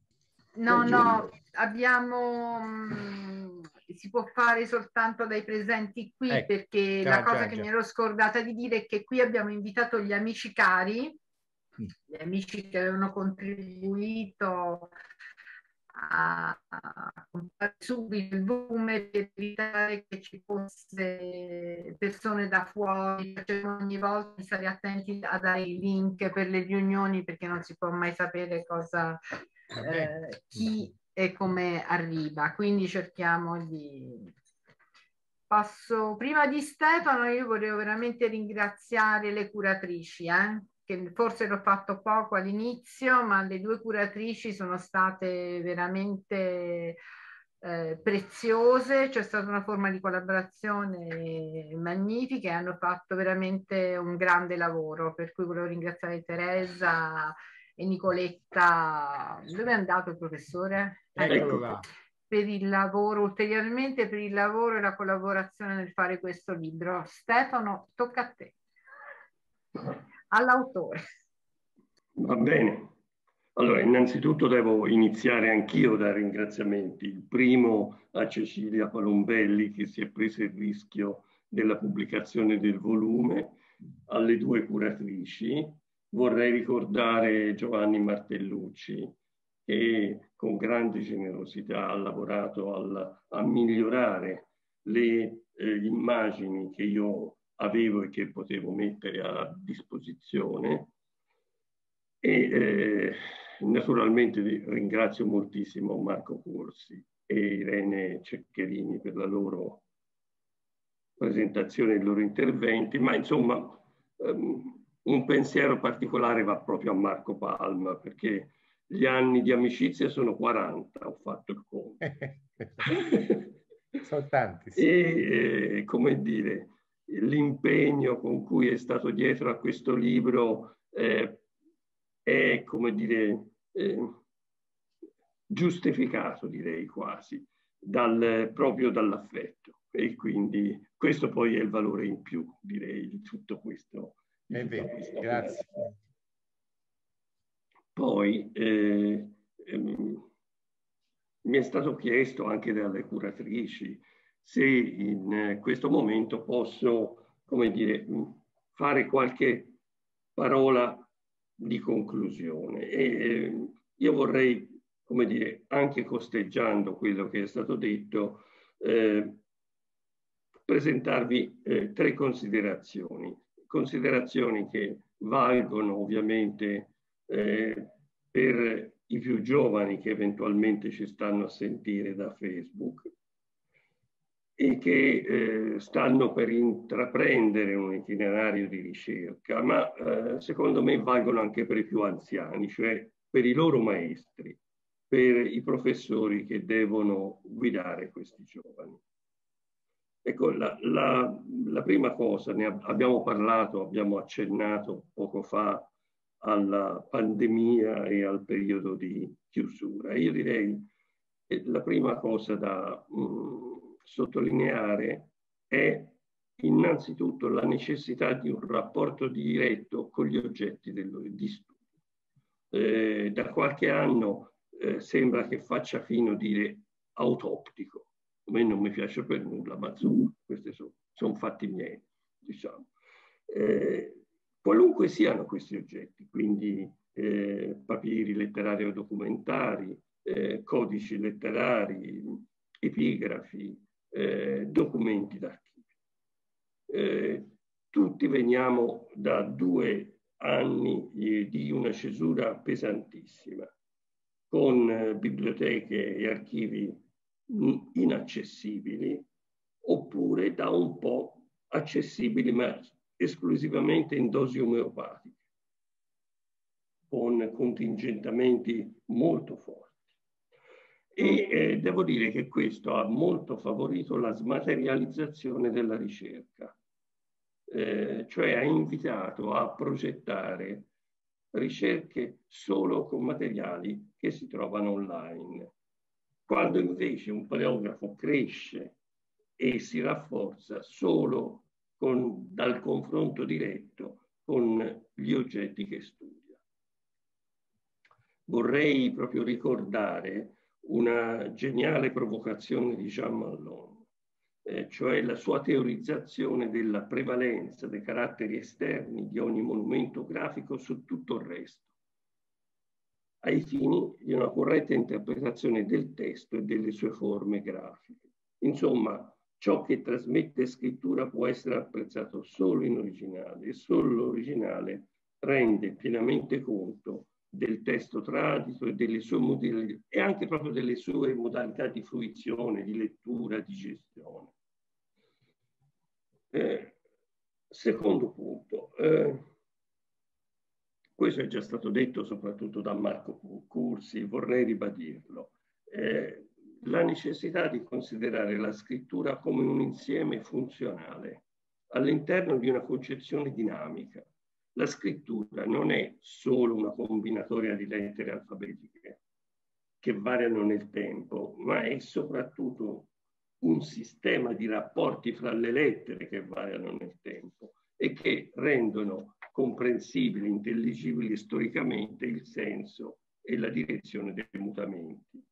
No, eh, no, abbiamo, mh, mm, si può fare soltanto dai presenti qui ecco, perché già, la cosa già, che già. mi ero scordata di dire è che qui abbiamo invitato gli amici cari, mm. gli amici che avevano contribuito a, comprare subito il volume e evitare che ci fosse persone da fuori, cioè ogni volta stare attenti a dare i link per le riunioni perché non si può mai sapere cosa, eh, chi e come arriva. Quindi cerchiamo di... Passo... Prima di Stefano io volevo veramente ringraziare le curatrici, eh? che forse l'ho fatto poco all'inizio, ma le due curatrici sono state veramente... Eh, preziose, c'è stata una forma di collaborazione magnifica e hanno fatto veramente un grande lavoro, per cui volevo ringraziare Teresa e Nicoletta, dove è andato il professore? Ecco. Ecco per il lavoro, ulteriormente per il lavoro e la collaborazione nel fare questo libro. Stefano, tocca a te, all'autore. Va bene. Allora, innanzitutto devo iniziare anch'io da ringraziamenti. Il primo a Cecilia Palombelli che si è presa il rischio della pubblicazione del volume, alle due curatrici, vorrei ricordare Giovanni Martellucci che con grande generosità ha lavorato al, a migliorare le eh, immagini che io avevo e che potevo mettere a disposizione e eh, naturalmente ringrazio moltissimo Marco Corsi e Irene Ceccherini per la loro presentazione e i loro interventi, ma insomma ehm, un pensiero particolare va proprio a Marco Palma, perché gli anni di amicizia sono 40, ho fatto il conto. sono tanti. Sì. E, eh, come dire, l'impegno con cui è stato dietro a questo libro eh, è, come dire, eh, giustificato, direi quasi, dal, proprio dall'affetto. E quindi questo poi è il valore in più, direi, di tutto questo è vero, grazie. Poi eh, ehm, mi è stato chiesto anche dalle curatrici se in eh, questo momento posso, come dire, mm, fare qualche parola di conclusione. E, eh, io vorrei, come dire, anche costeggiando quello che è stato detto, eh, presentarvi eh, tre considerazioni considerazioni che valgono ovviamente eh, per i più giovani che eventualmente ci stanno a sentire da Facebook e che eh, stanno per intraprendere un itinerario di ricerca, ma eh, secondo me valgono anche per i più anziani, cioè per i loro maestri, per i professori che devono guidare questi giovani. Ecco, la, la, la, prima cosa, ne abbiamo parlato, abbiamo accennato poco fa alla pandemia e al periodo di chiusura. Io direi che la prima cosa da mh, sottolineare è innanzitutto la necessità di un rapporto diretto con gli oggetti dello, di studio. Eh, da qualche anno eh, sembra che faccia fino a dire autoptico, a me non mi piace per nulla, ma insomma, questi sono, sono fatti miei, diciamo. Eh, qualunque siano questi oggetti, quindi eh, papiri letterari o documentari, eh, codici letterari, epigrafi, eh, documenti d'archivio. Eh, tutti veniamo da due anni di una cesura pesantissima, con eh, biblioteche e archivi Mm, inaccessibili oppure da un po' accessibili ma esclusivamente in dosi omeopatiche con contingentamenti molto forti. E eh, devo dire che questo ha molto favorito la smaterializzazione della ricerca, eh, cioè ha invitato a progettare ricerche solo con materiali che si trovano online quando invece un paleografo cresce e si rafforza solo con, dal confronto diretto con gli oggetti che studia. Vorrei proprio ricordare una geniale provocazione di Jean Mallon, eh, cioè la sua teorizzazione della prevalenza dei caratteri esterni di ogni monumento grafico su tutto il resto ai fini di una corretta interpretazione del testo e delle sue forme grafiche. Insomma, ciò che trasmette scrittura può essere apprezzato solo in originale e solo l'originale rende pienamente conto del testo tradito e, delle sue modalità, e anche proprio delle sue modalità di fruizione, di lettura, di gestione. Eh, secondo punto, eh, questo è già stato detto soprattutto da Marco Cursi, vorrei ribadirlo. Eh, la necessità di considerare la scrittura come un insieme funzionale all'interno di una concezione dinamica. La scrittura non è solo una combinatoria di lettere alfabetiche che variano nel tempo, ma è soprattutto un sistema di rapporti fra le lettere che variano nel tempo e che rendono comprensibili, intelligibili storicamente il senso e la direzione dei mutamenti,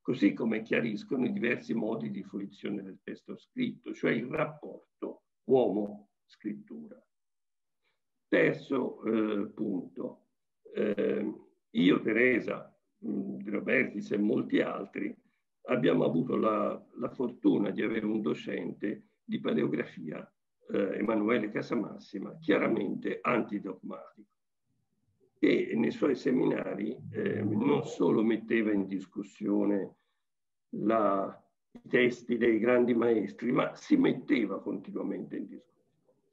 così come chiariscono i diversi modi di fruizione del testo scritto, cioè il rapporto uomo-scrittura. Terzo eh, punto, eh, io, Teresa, mh, Robertis e molti altri abbiamo avuto la, la fortuna di avere un docente di paleografia eh, Emanuele Casamassima, chiaramente antidogmatico, che nei suoi seminari eh, non solo metteva in discussione la, i testi dei grandi maestri, ma si metteva continuamente in discussione.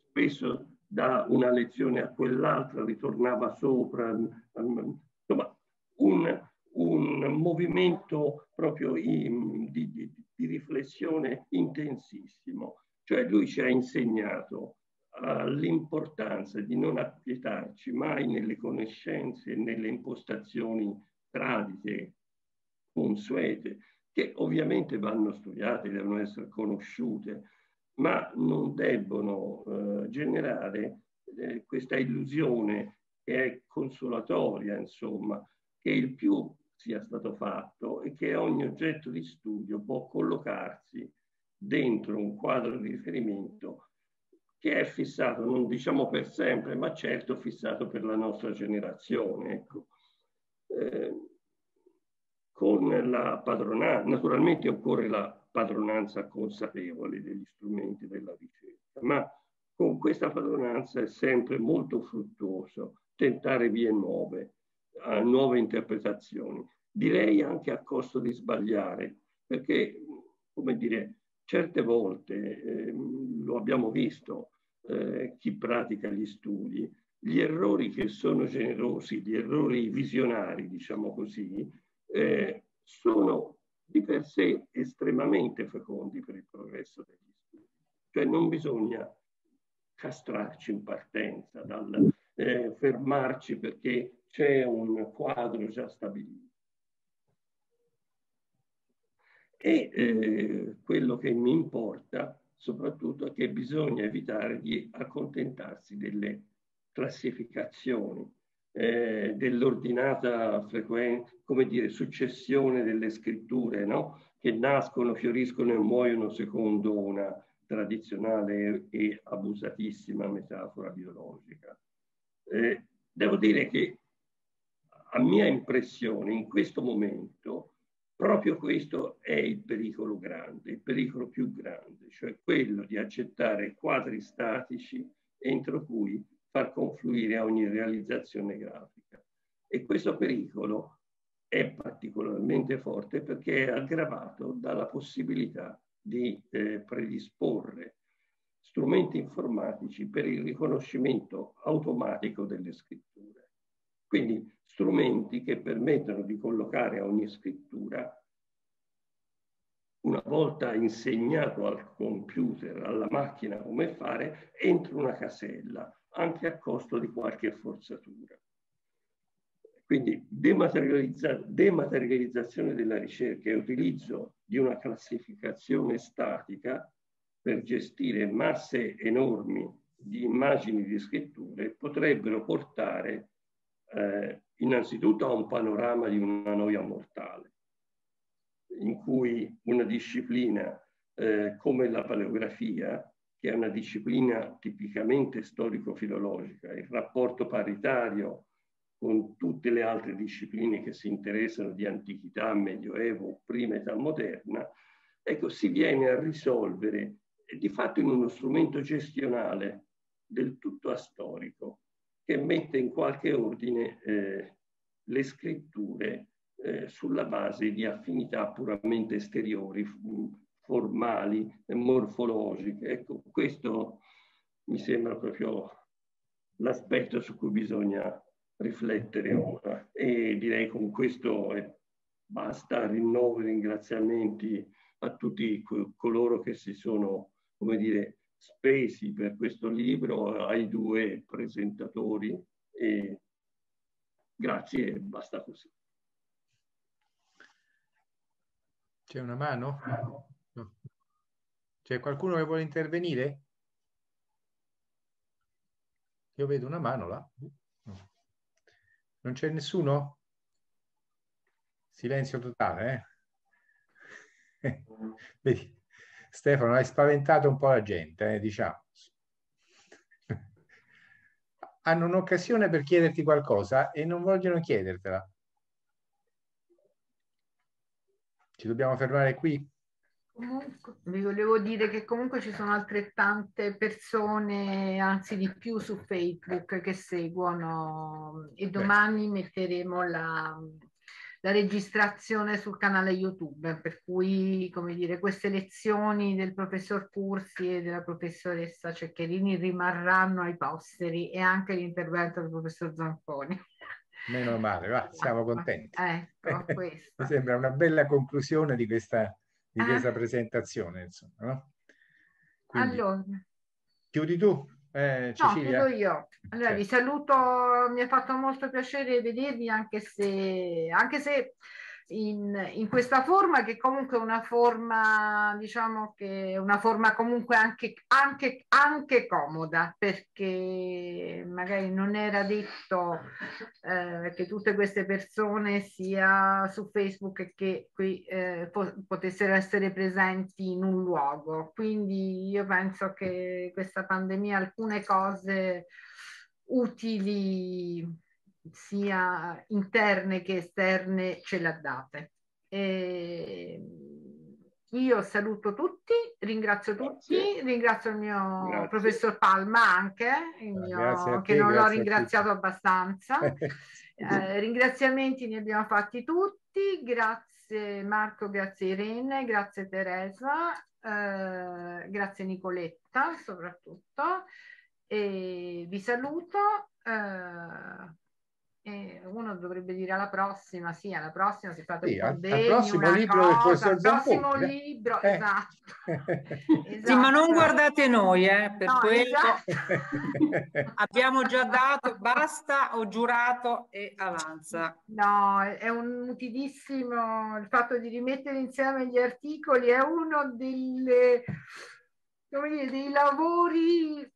Spesso da una lezione a quell'altra ritornava sopra, insomma, un, un movimento proprio in, di, di, di riflessione intensissimo cioè lui ci ha insegnato eh, l'importanza di non appietarci mai nelle conoscenze e nelle impostazioni tradite, consuete, che ovviamente vanno studiate, devono essere conosciute, ma non debbono uh, generare eh, questa illusione che è consolatoria, insomma, che il più sia stato fatto e che ogni oggetto di studio può collocarsi dentro un quadro di riferimento che è fissato, non diciamo per sempre, ma certo fissato per la nostra generazione. Ecco. Eh, con la padronanza, naturalmente occorre la padronanza consapevole degli strumenti della ricerca, ma con questa padronanza è sempre molto fruttuoso tentare vie nuove, eh, nuove interpretazioni. Direi anche a costo di sbagliare, perché, come dire, Certe volte, eh, lo abbiamo visto, eh, chi pratica gli studi, gli errori che sono generosi, gli errori visionari, diciamo così, eh, sono di per sé estremamente fecondi per il progresso degli studi. Cioè non bisogna castrarci in partenza, dal, eh, fermarci perché c'è un quadro già stabilito E eh, quello che mi importa soprattutto è che bisogna evitare di accontentarsi delle classificazioni, eh, dell'ordinata come dire, successione delle scritture, no? che nascono, fioriscono e muoiono secondo una tradizionale e abusatissima metafora biologica. Eh, devo dire che a mia impressione in questo momento Proprio questo è il pericolo grande, il pericolo più grande, cioè quello di accettare quadri statici entro cui far confluire ogni realizzazione grafica. E questo pericolo è particolarmente forte perché è aggravato dalla possibilità di eh, predisporre strumenti informatici per il riconoscimento automatico delle scritture. Quindi strumenti che permettono di collocare a ogni scrittura, una volta insegnato al computer, alla macchina come fare, entro una casella, anche a costo di qualche forzatura. Quindi dematerializza dematerializzazione della ricerca e utilizzo di una classificazione statica per gestire masse enormi di immagini di scritture potrebbero portare eh, innanzitutto a un panorama di una noia mortale, in cui una disciplina eh, come la paleografia, che è una disciplina tipicamente storico-filologica, il rapporto paritario con tutte le altre discipline che si interessano di antichità, medioevo, prima età moderna, ecco, si viene a risolvere di fatto in uno strumento gestionale del tutto astorico, che mette in qualche ordine eh, le scritture eh, sulla base di affinità puramente esteriori, mm, formali, eh, morfologiche. Ecco, questo mi sembra proprio l'aspetto su cui bisogna riflettere ora e direi con questo è, eh, basta rinnovo i ringraziamenti a tutti coloro che si sono, come dire, spesi per questo libro ai due presentatori e grazie e basta così. C'è una mano? No. C'è qualcuno che vuole intervenire? Io vedo una mano là. No. Non c'è nessuno? Silenzio totale, eh? Vedi, Stefano, hai spaventato un po' la gente, eh, diciamo. Hanno un'occasione per chiederti qualcosa e non vogliono chiedertela. Ci dobbiamo fermare qui? Comunque, vi volevo dire che comunque ci sono altrettante persone, anzi di più su Facebook, che seguono e domani Beh. metteremo la, la registrazione sul canale YouTube, per cui come dire, queste lezioni del professor Cursi e della professoressa Ceccherini rimarranno ai posteri e anche l'intervento del professor Zamponi. Meno male, va, siamo contenti. Ecco, Mi sembra una bella conclusione di questa, di ah. questa eh. presentazione. Insomma, no? Quindi, allora. Chiudi tu. Eh, Cecilia. No, io. Allora, certo. vi saluto, mi ha fatto molto piacere vedervi anche se, anche se in, in, questa forma che comunque è una forma, diciamo che una forma comunque anche, anche, anche comoda, perché magari non era detto eh, che tutte queste persone sia su Facebook che qui eh, po- potessero essere presenti in un luogo. Quindi io penso che questa pandemia alcune cose utili sia interne che esterne ce l'ha date. E io saluto tutti, ringrazio tutti, grazie. ringrazio il mio grazie. professor Palma anche, ah, mio, te, che non l'ho ringraziato abbastanza. eh, ringraziamenti ne abbiamo fatti tutti, grazie Marco, grazie Irene, grazie Teresa, eh, grazie Nicoletta soprattutto. E vi saluto. Eh, eh, uno dovrebbe dire alla prossima, sì, alla prossima si fa sì, al, bene, al prossimo libro del professor prossimo eh. libro, eh. esatto. esatto. Sì, ma non esatto. guardate noi, eh, per no, quello esatto. abbiamo già dato, basta, ho giurato e avanza. No, è un utilissimo, il fatto di rimettere insieme gli articoli è uno delle, come dire, dei lavori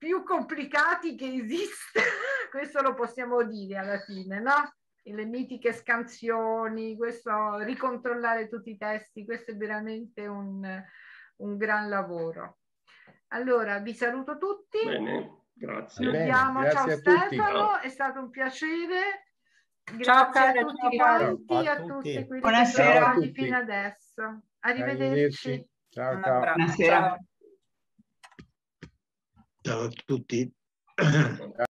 più complicati che esiste, questo lo possiamo dire alla fine, no? le mitiche scansioni, questo, ricontrollare tutti i testi, questo è veramente un, un gran lavoro. Allora, vi saluto tutti. Bene, grazie. Chiudiamo, ciao Stefano, tutti. è stato un piacere. Grazie ciao, a tutti quanti, a, tutti, quelli Buonasera. che sono fino adesso. Arrivederci. Arrivederci. Ciao, ciao. Buonasera. Ciao. Ciao a tutti.